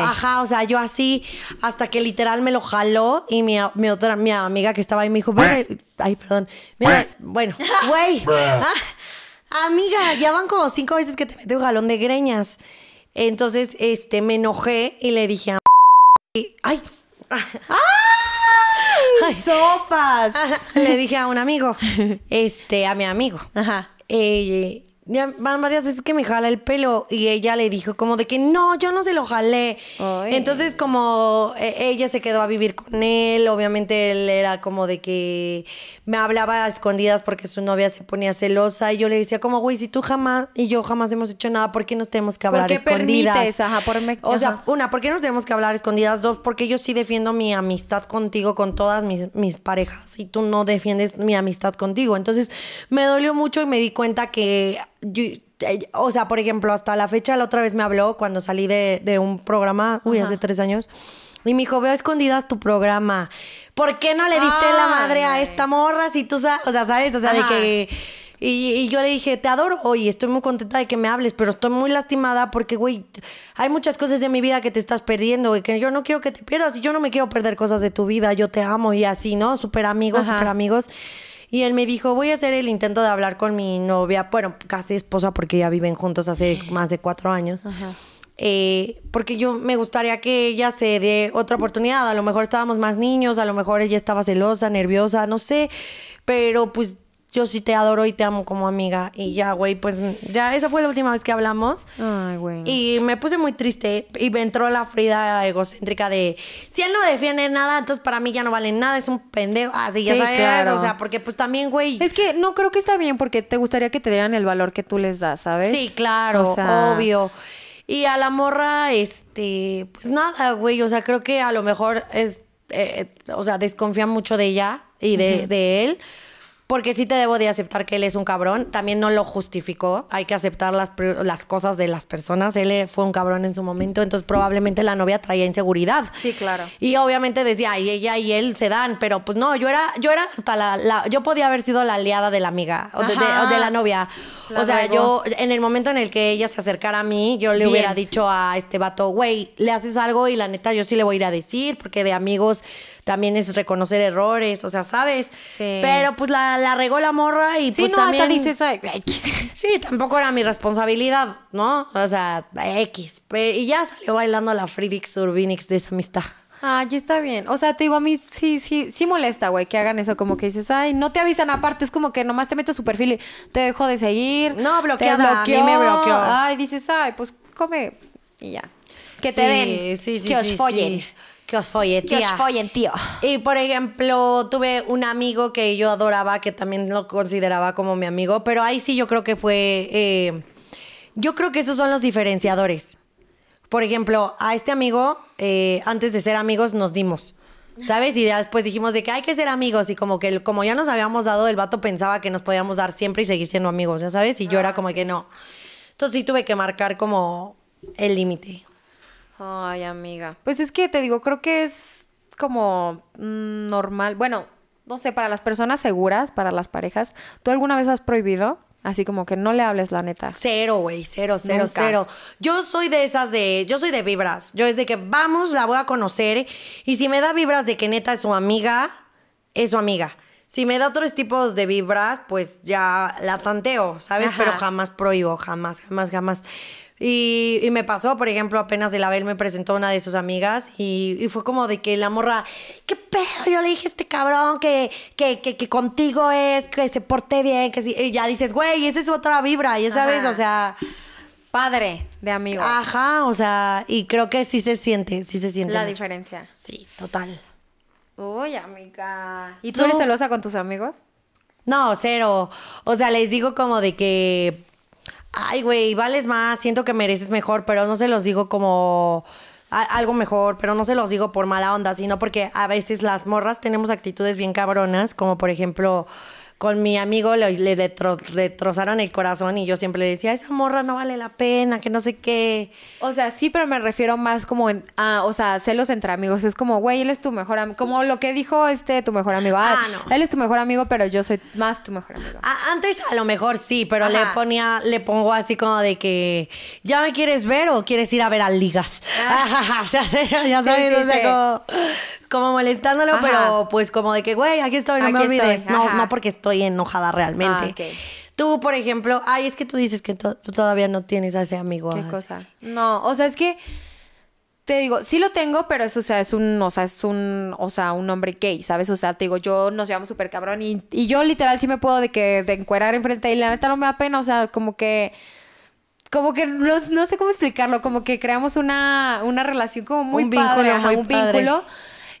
ajá, o sea, yo así hasta que literal me lo jaló y mi, mi otra mi amiga que estaba ahí me dijo, Ay, perdón. Mira, bueno, güey. Ah, amiga, ya van como cinco veces que te mete un jalón de greñas. Entonces, este, me enojé y le dije a... Ah, ¡Ay! ¡Ay! ¡Sopas! Le dije a un amigo, este, a mi amigo. Ajá. Eh, van varias veces que me jala el pelo y ella le dijo como de que no, yo no se lo jalé. Entonces como e-, ella se quedó a vivir con él, obviamente él era como de que me hablaba a escondidas porque su novia se ponía celosa y yo le decía como, güey, si tú jamás y yo jamás hemos hecho nada, ¿por qué nos tenemos que hablar a escondidas? por O sea, una, ¿por qué nos tenemos que hablar escondidas? Dos, porque yo sí defiendo mi amistad contigo con todas mis, mis parejas y tú no defiendes mi amistad contigo. Entonces me dolió mucho y me di cuenta que eh, o sea, por ejemplo, hasta la fecha la otra vez me habló cuando salí de, un programa, uy, hace tres años. Y me dijo, veo escondidas tu programa. ¿Por qué no le diste la madre a esta morra si tú sabes? O sea, ¿sabes? O sea, de que... Y, y, yo le dije, te adoro y estoy muy contenta de que me hables, pero estoy muy lastimada porque, güey, hay muchas cosas de mi vida que te estás perdiendo, güey, que yo no quiero que te pierdas y yo no me quiero perder cosas de tu vida, yo te amo y así, ¿no? Súper amigos, súper amigos. Y él me dijo, voy a hacer el intento de hablar con mi novia, bueno, casi esposa porque ya viven juntos hace más de cuatro años. Ajá. Eh, porque yo me gustaría que ella se dé otra oportunidad. A lo mejor estábamos más niños, a lo mejor ella estaba celosa, nerviosa, no sé. Pero pues yo sí te adoro y te amo como amiga. Y ya, güey, pues ya esa fue la última vez que hablamos. Ay, güey. Y me puse muy triste y me entró la Frida egocéntrica de, si él no defiende nada, entonces para mí ya no vale nada, es un pendejo. Así ah, ya sabes, o sea, porque pues también, güey. Es que no creo que está bien porque te gustaría que te dieran el valor que tú les das, ¿sabes? Sí, claro, obvio. Y a la morra, este, pues nada, güey, o sea, creo que a lo mejor es, eh, o sea, desconfía mucho de ella y de, de él porque sí te debo de aceptar que él es un cabrón, también no lo justificó, hay que aceptar las, las cosas de las personas, él eh, fue un cabrón en su momento, entonces probablemente la novia traía inseguridad. Sí, claro. Y obviamente decía, y ella y él se dan, pero pues no, yo era, yo era hasta la, yo podía haber sido la aliada de la amiga, o de, la novia. o sea, yo, en el momento en el que ella se acercara a mí, yo le hubiera dicho a este vato, güey, le haces algo y la neta yo sí le voy a ir a decir, porque de amigos también es reconocer errores, o sea, ¿sabes? Pero pues la la regó la morra y pues no, también... dices, Ay, Sí, tampoco era mi responsabilidad, ¿no? O sea, X. Y ya salió bailando la Fridix Urbinix de esa amistad. Ah, ya está bien. O sea, te digo, a mí sí, sí, sí molesta, güey, que hagan eso. Como que dices, ay, no te avisan. Aparte, es como que nomás te metes su perfil y te dejo de seguir. No, bloqueada. A mí me bloqueó. Ay, dices, ay, pues come y ya. Que te den. Sí, sí, que os follen. Que os follen, tía. Que os follen, tío. Y por ejemplo, tuve un amigo que yo adoraba, que también lo consideraba como mi amigo, pero ahí sí yo creo que fue. Eh, yo creo que esos son los diferenciadores. Por ejemplo, a este amigo, eh, antes de ser amigos, nos dimos. ¿Sabes? Y después dijimos de que hay que ser amigos y como que como ya nos habíamos dado, el vato pensaba que nos podíamos dar siempre y seguir siendo amigos, ¿ya sabes? Y yo era ah, como que no. Entonces sí tuve que marcar como el límite. Ay, amiga. Pues es que te digo, creo que es como mm, normal. Bueno, no sé, para las personas seguras, para las parejas, ¿tú alguna vez has prohibido? Así como que no le hables la neta. Cero, güey, cero, cero, cero. Yo soy de esas de, yo soy de vibras. Yo es de que vamos, la voy a conocer y si me da vibras de que neta es su amiga, es su amiga. Si me da otros tipos de vibras, pues ya la tanteo, ¿sabes? Pero jamás prohíbo, jamás, jamás, jamás. Y, me pasó, por ejemplo, apenas el Abel me presentó una de sus amigas y, fue como de que la morra, ¿qué pedo? Yo le dije a este cabrón que, contigo es, que se porte bien, que sí y ya dices, güey, esa es otra vibra, ya sabes, o sea... Padre de amigos. Ajá, o sea, y creo que sí se siente, sí se siente. La diferencia. Sí, total. Uy, amiga. ¿Y ¿Tú eres celosa con tus amigos? No, cero. O sea, les digo como de que ay, güey, vales más, siento que mereces mejor, pero no se los digo como algo mejor, pero no se los digo por mala onda, sino porque a veces las morras tenemos actitudes bien cabronas, como por ejemplo, con mi amigo le, le destrozaron el corazón y yo siempre le decía, esa morra no vale la pena, que no sé qué. O sea, sí, pero me refiero más como en, ah, o sea, celos entre amigos. Es como, güey, él es tu mejor amigo. Como lo que dijo este tu mejor amigo. Ah, ah, no. Él es tu mejor amigo, pero yo soy más tu mejor amigo. antes a lo mejor sí, pero le ponía, le pongo así como de que, ¿ya me quieres ver o quieres ir a ver a ligas? o sea, ya sabes, como, molestándolo, pero pues como de que, güey, aquí estoy, no me olvides. No, no porque estoy estoy enojada realmente. Ah, tú, por ejemplo, ay, es que tú dices que todavía no tienes a ese amigo. ¿Qué ah, cosa? No, o sea, es que te digo, sí lo tengo, pero eso, o sea, es un, o sea, es un, o sea, un hombre gay, ¿sabes? O sea, te digo, yo nos llevamos súper cabrón y, yo literal sí me puedo de que, de encuerar enfrente y la neta no me da pena, o sea, como que, como que, no, sé cómo explicarlo, como que creamos una, una relación como muy un vínculo, un vínculo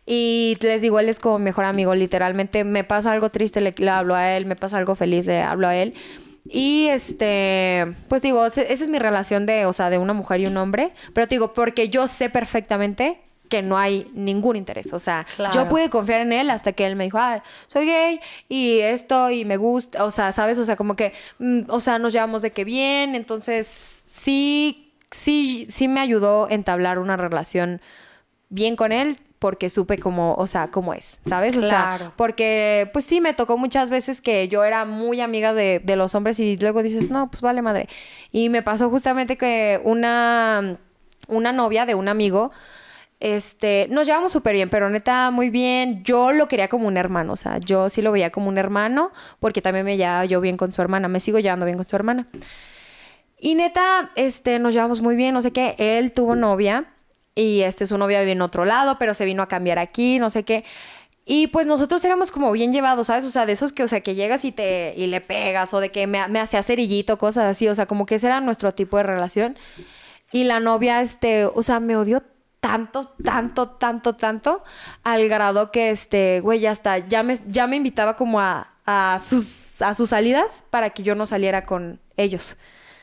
y les digo, él es como mejor amigo, literalmente. Me pasa algo triste, le, hablo a él, me pasa algo feliz, le hablo a él. Y este, pues digo, esa es mi relación de, o sea, de una mujer y un hombre. Pero te digo, porque yo sé perfectamente que no hay ningún interés. O sea, yo pude confiar en él hasta que él me dijo, ah, soy gay y esto y me gusta. O sea, ¿sabes? O sea, como que, mm, o sea, nos llevamos de que bien. Entonces, sí, sí, sí me ayudó entablar una relación bien con él, porque supe cómo, o sea, cómo es, ¿sabes? O claro. sea, porque pues sí, me tocó muchas veces que yo era muy amiga de, los hombres y luego dices, no, pues vale madre. Y me pasó justamente que una, una novia de un amigo, este, nos llevamos súper bien, pero neta, muy bien. Yo lo quería como un hermano, o sea, yo sí lo veía como un hermano, porque también me llevaba yo bien con su hermana, me sigo llevando bien con su hermana. Y neta, este, nos llevamos muy bien, no sé qué, él tuvo novia y este su novia vive en otro lado, pero se vino a cambiar aquí, no sé qué. Y pues nosotros éramos como bien llevados, ¿sabes? O sea, de esos que, o sea, que llegas y te y le pegas o de que me, me hacía cerillito, cosas así, o sea, como que ese era nuestro tipo de relación. Y la novia, este, o sea, me odió tanto, tanto, tanto, tanto, al grado que, este, güey, ya está, ya me, ya me invitaba como a, sus, a sus salidas para que yo no saliera con ellos.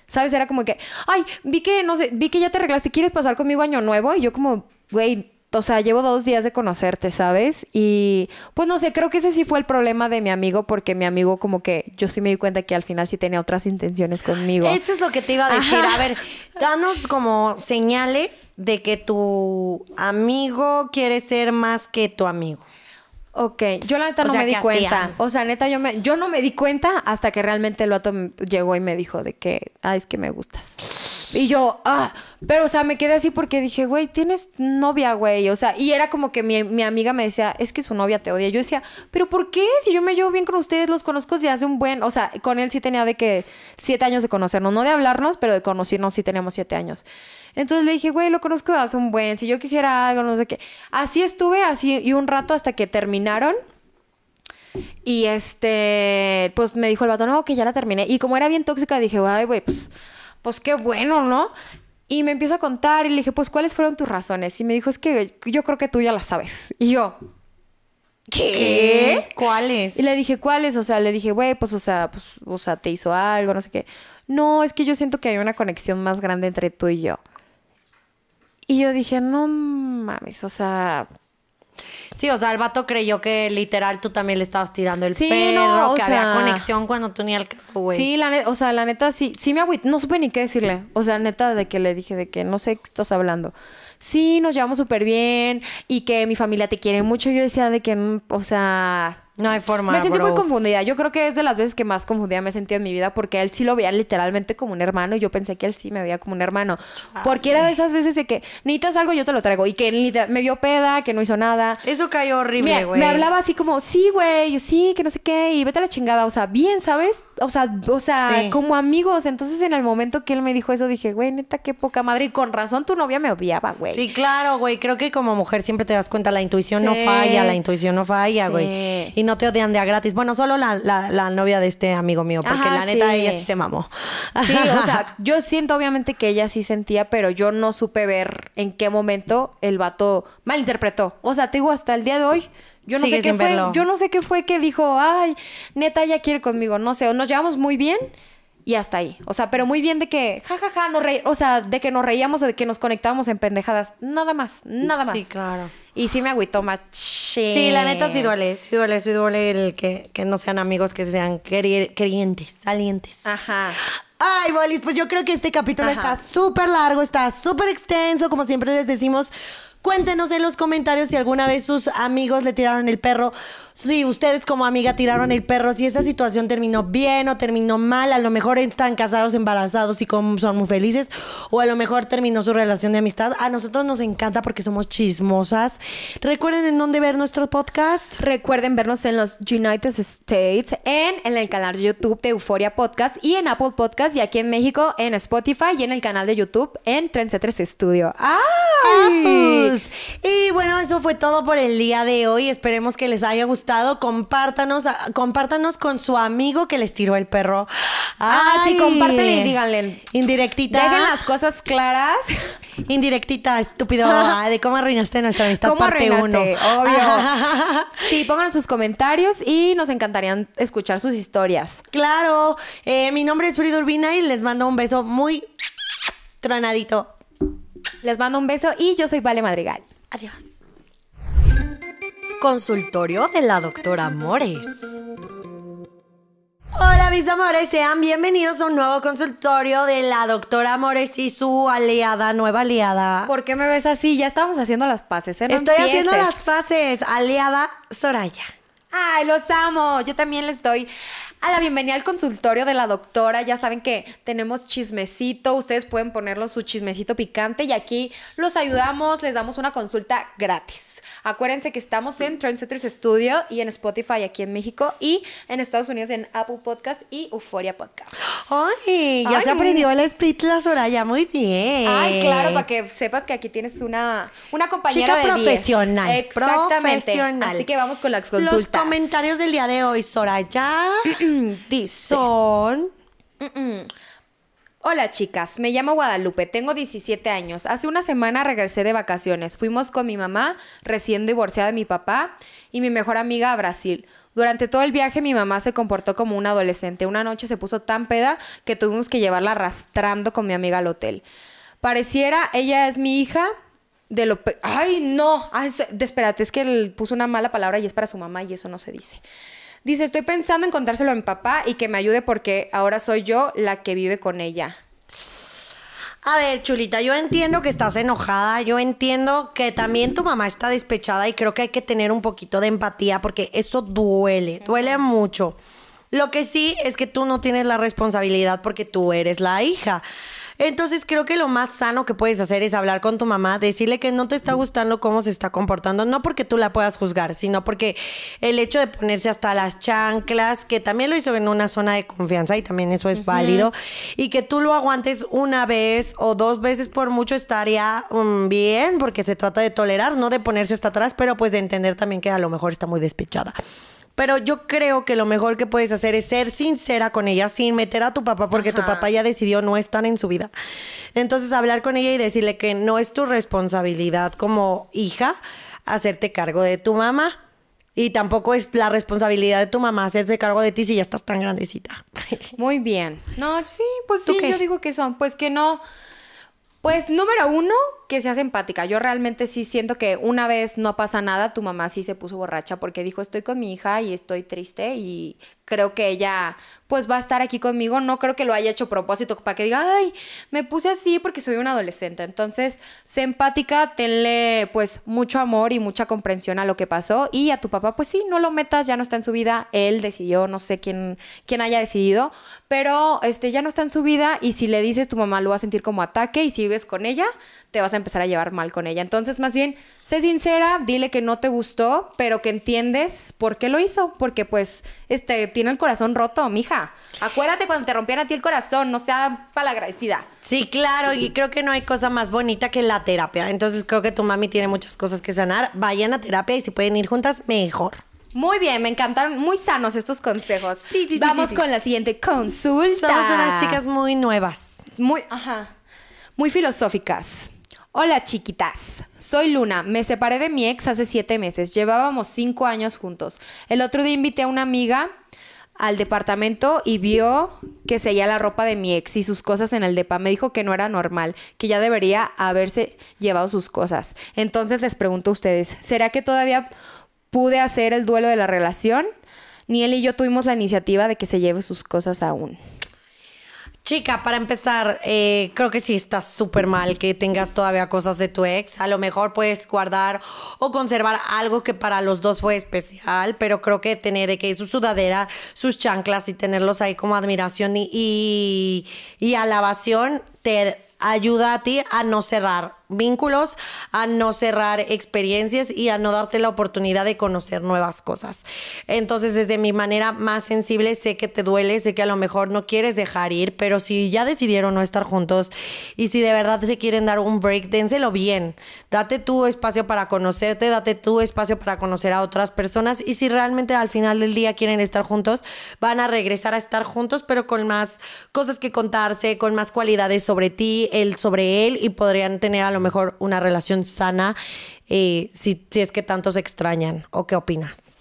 ¿Sabes? Era como que, ay, vi que, no sé, vi que ya te arreglaste, ¿quieres pasar conmigo año nuevo? Y yo como, güey, o sea, llevo dos días de conocerte, ¿sabes? Y pues no sé, creo que ese sí fue el problema de mi amigo, porque mi amigo como que yo sí me di cuenta que al final sí tenía otras intenciones conmigo. Eso es lo que te iba a decir. A ver, danos como señales de que tu amigo quiere ser más que tu amigo. Ok, yo la neta no me di cuenta. O sea, neta, yo, me, yo no me di cuenta hasta que realmente el vato llegó y me dijo de que, ah, es que me gustas. Y yo, ah, pero o sea, me quedé así porque dije, güey, tienes novia, güey. O sea, y era como que mi, mi, amiga me decía, es que su novia te odia. Yo decía, pero ¿por qué? Si yo me llevo bien con ustedes, los conozco desde hace un buen. O sea, con él sí tenía de que siete años de conocernos, no de hablarnos, pero de conocernos sí teníamos siete años. Entonces le dije, güey, lo conozco hace un buen, si yo quisiera algo, no sé qué. Así estuve, así, y un rato hasta que terminaron. Y este, pues me dijo el vato, no, que ya la terminé. Y como era bien tóxica, dije, güey, pues, pues qué bueno, ¿no? Y me empieza a contar y le dije, pues, ¿cuáles fueron tus razones? Y me dijo, es que yo creo que tú ya las sabes. Y yo, ¿qué? ¿Cuáles? Y le dije, ¿cuáles? O sea, le dije, güey, pues, o sea, pues, o sea, te hizo algo, no sé qué. No, es que yo siento que hay una conexión más grande entre tú y yo. Y yo dije, no mames, o sea, Sí, o sea, el vato creyó que literal tú también le estabas tirando el perro, que había conexión cuando tú ni al caso, güey. Sí, la o sea, la neta sí, sí me agüité, no supe ni qué decirle. O sea, neta de que le dije de que no sé qué estás hablando. Sí, nos llevamos súper bien y que mi familia te quiere mucho. Yo decía de que, mm, o sea, no hay forma. Me sentí muy confundida. Yo creo que es de las veces que más confundida me he sentido en mi vida porque él sí lo veía literalmente como un hermano y yo pensé que él sí me veía como un hermano. Porque era de esas veces de que necesitas algo, yo te lo traigo. Y que él me vio peda, que no hizo nada. Eso cayó horrible, güey. Me, hablaba así como, sí, güey, sí, que no sé qué, y vete a la chingada. O sea, bien, ¿sabes? O sea, o sea como amigos. Entonces, en el momento que él me dijo eso, dije, güey, neta, qué poca madre. Y con razón tu novia me obviaba, güey. Sí, claro, güey. Creo que como mujer siempre te das cuenta, la intuición no falla, la intuición no falla, güey no te odian de a gratis. Bueno, solo la, la, novia de este amigo mío, porque la neta ella sí se mamó. Sí, o sea, yo siento obviamente que ella sí sentía, pero yo no supe ver en qué momento el vato malinterpretó. O sea, te digo, hasta el día de hoy. Yo no sé qué fue, yo no sé qué fue que dijo, ay, neta, ya quiere conmigo, no sé, o nos llevamos muy bien, y hasta ahí. O sea, pero muy bien de que, jajaja, ja, ja, o sea, de que nos reíamos o de que nos conectábamos en pendejadas. Nada más, nada más. Sí, claro. Y sí me agüitó machín. Sí, la neta sí duele, sí duele, sí duele el que, no sean amigos, que sean creyentes, salientes. Ajá. Ay, Bolis, pues yo creo que este capítulo está súper largo, está súper extenso, como siempre les decimos. Cuéntenos en los comentarios si alguna vez sus amigos le tiraron el perro, si ustedes como amiga tiraron el perro, si esa situación terminó bien o terminó mal, a lo mejor están casados, embarazados y como son muy felices, o a lo mejor terminó su relación de amistad. A nosotros nos encanta porque somos chismosas. Recuerden en dónde ver nuestro podcast. Recuerden vernos en los United States, en, el canal de YouTube de Euforia Podcast y en Apple Podcast y aquí en México en Spotify y en el canal de YouTube en 33 Estudio. 3 Studio. Pues, y bueno, eso fue todo por el día de hoy. Esperemos que les haya gustado. Compártanos, ah, compártanos con su amigo que les tiró el perro. ah, sí, compártelo y díganle. Indirectita. Dejen las cosas claras. Indirectita, estúpido. de cómo arruinaste nuestra amistad ¿Cómo parte 1. Obvio. sí, pónganos sus comentarios y nos encantarían escuchar sus historias. Claro. Eh, mi nombre es Frida Urbina y les mando un beso muy tronadito. Les mando un beso y yo soy Vale Madrigal. Adiós. Consultorio de la doctora Mores. Hola mis amores, sean bienvenidos a un nuevo consultorio de la doctora Mores y su aliada, nueva aliada. ¿Por qué me ves así? Ya estamos haciendo las paces, ¿eh? Estoy haciendo las paces, aliada Soraya. Ay, los amo. Yo también les estoy a la bienvenida al consultorio de la doctora. Ya saben que tenemos chismecito, ustedes pueden ponerlo su chismecito picante y aquí los ayudamos, les damos una consulta gratis. Acuérdense que estamos en Trendsetters Studio y en Spotify aquí en México y en Estados Unidos en Apple Podcast y Euforia Podcast. ¡Ay! Ya se aprendió el split la Soraya, muy bien. Ay, claro, para que sepas que aquí tienes una, una compañera Chica profesional. Exactamente. Profesional. Así que vamos con las consultas. Los comentarios del día de hoy, Soraya, son... Mm, mm. Hola chicas, me llamo Guadalupe, tengo 17 años. Hace una semana regresé de vacaciones. Fuimos con mi mamá, recién divorciada de mi papá, y mi mejor amiga a Brasil. Durante todo el viaje mi mamá se comportó como una adolescente. Una noche se puso tan peda que tuvimos que llevarla arrastrando con mi amiga al hotel. Pareciera, ella es mi hija, de lo ¡Ay, no! Ah, espérate, es que él puso una mala palabra y es para su mamá y eso no se dice. Dice, estoy pensando en contárselo en papá y que me ayude porque ahora soy yo la que vive con ella. A ver, Chulita, yo entiendo que estás enojada, yo entiendo que también tu mamá está despechada y creo que hay que tener un poquito de empatía porque eso duele, duele mucho. Lo que sí es que tú no tienes la responsabilidad porque tú eres la hija. Entonces creo que lo más sano que puedes hacer es hablar con tu mamá, decirle que no te está gustando cómo se está comportando, no porque tú la puedas juzgar, sino porque el hecho de ponerse hasta las chanclas, que también lo hizo en una zona de confianza y también eso es válido, y que tú lo aguantes una vez o dos veces por mucho estaría mm, bien, porque se trata de tolerar, no de ponerse hasta atrás, pero pues de entender también que a lo mejor está muy despechada. Pero yo creo que lo mejor que puedes hacer es ser sincera con ella, sin meter a tu papá, porque tu papá ya decidió no estar en su vida. Entonces, hablar con ella y decirle que no es tu responsabilidad como hija hacerte cargo de tu mamá. Y tampoco es la responsabilidad de tu mamá hacerse cargo de ti si ya estás tan grandecita. Muy bien. No, sí, pues sí, yo digo que son. Pues que no. Pues número uno, sea seas empática. Yo realmente sí siento que una vez no pasa nada, tu mamá sí se puso borracha porque dijo, estoy con mi hija y estoy triste y creo que ella pues va a estar aquí conmigo. No creo que lo haya hecho a propósito para que diga, ay, me puse así porque soy una adolescente. Entonces, sé empática, tenle pues mucho amor y mucha comprensión a lo que pasó y a tu papá, pues sí, no lo metas, ya no está en su vida. Él decidió, no sé quién, quién haya decidido, pero este, ya no está en su vida y si le dices tu mamá lo va a sentir como ataque y si vives con ella, te vas a empezar a llevar mal con ella. Entonces, más bien, sé sincera, dile que no te gustó, pero que entiendes por qué lo hizo, porque pues este tiene el corazón roto, mija. Acuérdate cuando te rompían a ti el corazón, no sea para la agradecida Sí, claro, y creo que no hay cosa más bonita que la terapia. Entonces, creo que tu mami tiene muchas cosas que sanar. Vayan a terapia y si pueden ir juntas, mejor. Muy bien, me encantaron muy sanos estos consejos. Sí, sí, Vamos sí, Vamos con la siguiente consulta. Somos unas chicas muy nuevas. Muy, ajá. Muy filosóficas. Hola chiquitas, soy Luna, me separé de mi ex hace siete meses, llevábamos cinco años juntos. El otro día invité a una amiga al departamento y vio que seguía la ropa de mi ex y sus cosas en el depa. Me dijo que no era normal, que ya debería haberse llevado sus cosas. Entonces les pregunto a ustedes, ¿será que todavía pude hacer el duelo de la relación? Ni él y yo tuvimos la iniciativa de que se lleve sus cosas aún. Chica, para empezar, eh, creo que sí está súper mal que tengas todavía cosas de tu ex. A lo mejor puedes guardar o conservar algo que para los dos fue especial, pero creo que tener de que su sudadera, sus chanclas y tenerlos ahí como admiración y alabación te ayuda a ti a no cerrar vínculos, a no cerrar experiencias y a no darte la oportunidad de conocer nuevas cosas. Entonces, desde mi manera más sensible, sé que te duele, sé que a lo mejor no quieres dejar ir, pero si ya decidieron no estar juntos y si de verdad se quieren dar un break, dénselo bien. Date tu espacio para conocerte, date tu espacio para conocer a otras personas y si realmente al final del día quieren estar juntos, van a regresar a estar juntos, pero con más cosas que contarse, con más cualidades sobre ti, él sobre él y podrían tener a lo mejor una relación sana eh, si, si es que tanto se extrañan. ¿O qué opinas?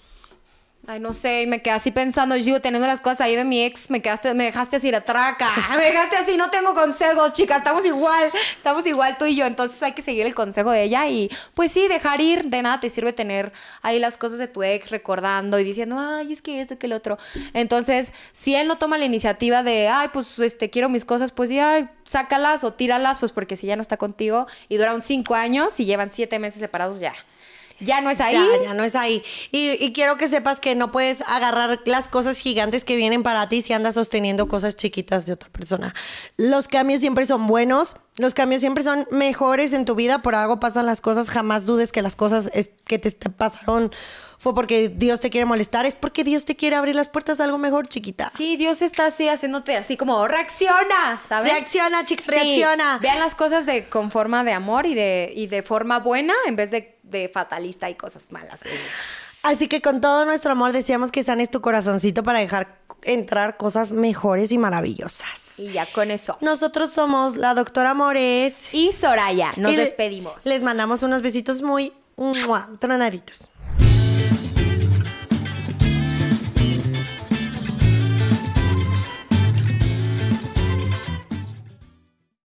Ay, no sé, me quedé así pensando, yo teniendo las cosas ahí de mi ex, me quedaste, me dejaste así la traca, me dejaste así, no tengo consejos, chicas, estamos igual, estamos igual tú y yo, entonces hay que seguir el consejo de ella y pues sí, dejar ir, de nada te sirve tener ahí las cosas de tu ex recordando y diciendo, ay, es que esto, que el otro. Entonces, si él no toma la iniciativa de, ay, pues este, quiero mis cosas, pues ya, sácalas o tíralas, pues porque si ya no está contigo y duraron cinco años y llevan siete meses separados ya. Ya no es ahí. Ya, ya no es ahí. Y, quiero que sepas que no puedes agarrar las cosas gigantes que vienen para ti si andas sosteniendo cosas chiquitas de otra persona. Los cambios siempre son buenos, los cambios siempre son mejores en tu vida, por algo pasan las cosas, jamás dudes que las cosas que te pasaron fue porque Dios te quiere molestar, es porque Dios te quiere abrir las puertas a algo mejor, chiquita. Sí, Dios está así haciéndote así como reacciona, ¿sabes? Reacciona, chica, reacciona. Vean las cosas de con forma de amor y de y de forma buena en vez de de fatalista y cosas malas. Así que con todo nuestro amor decíamos que sanes tu corazoncito para dejar entrar cosas mejores y maravillosas. Y ya con eso. Nosotros somos la doctora Amores y Soraya. Nos despedimos. Les mandamos unos besitos muy tronaditos.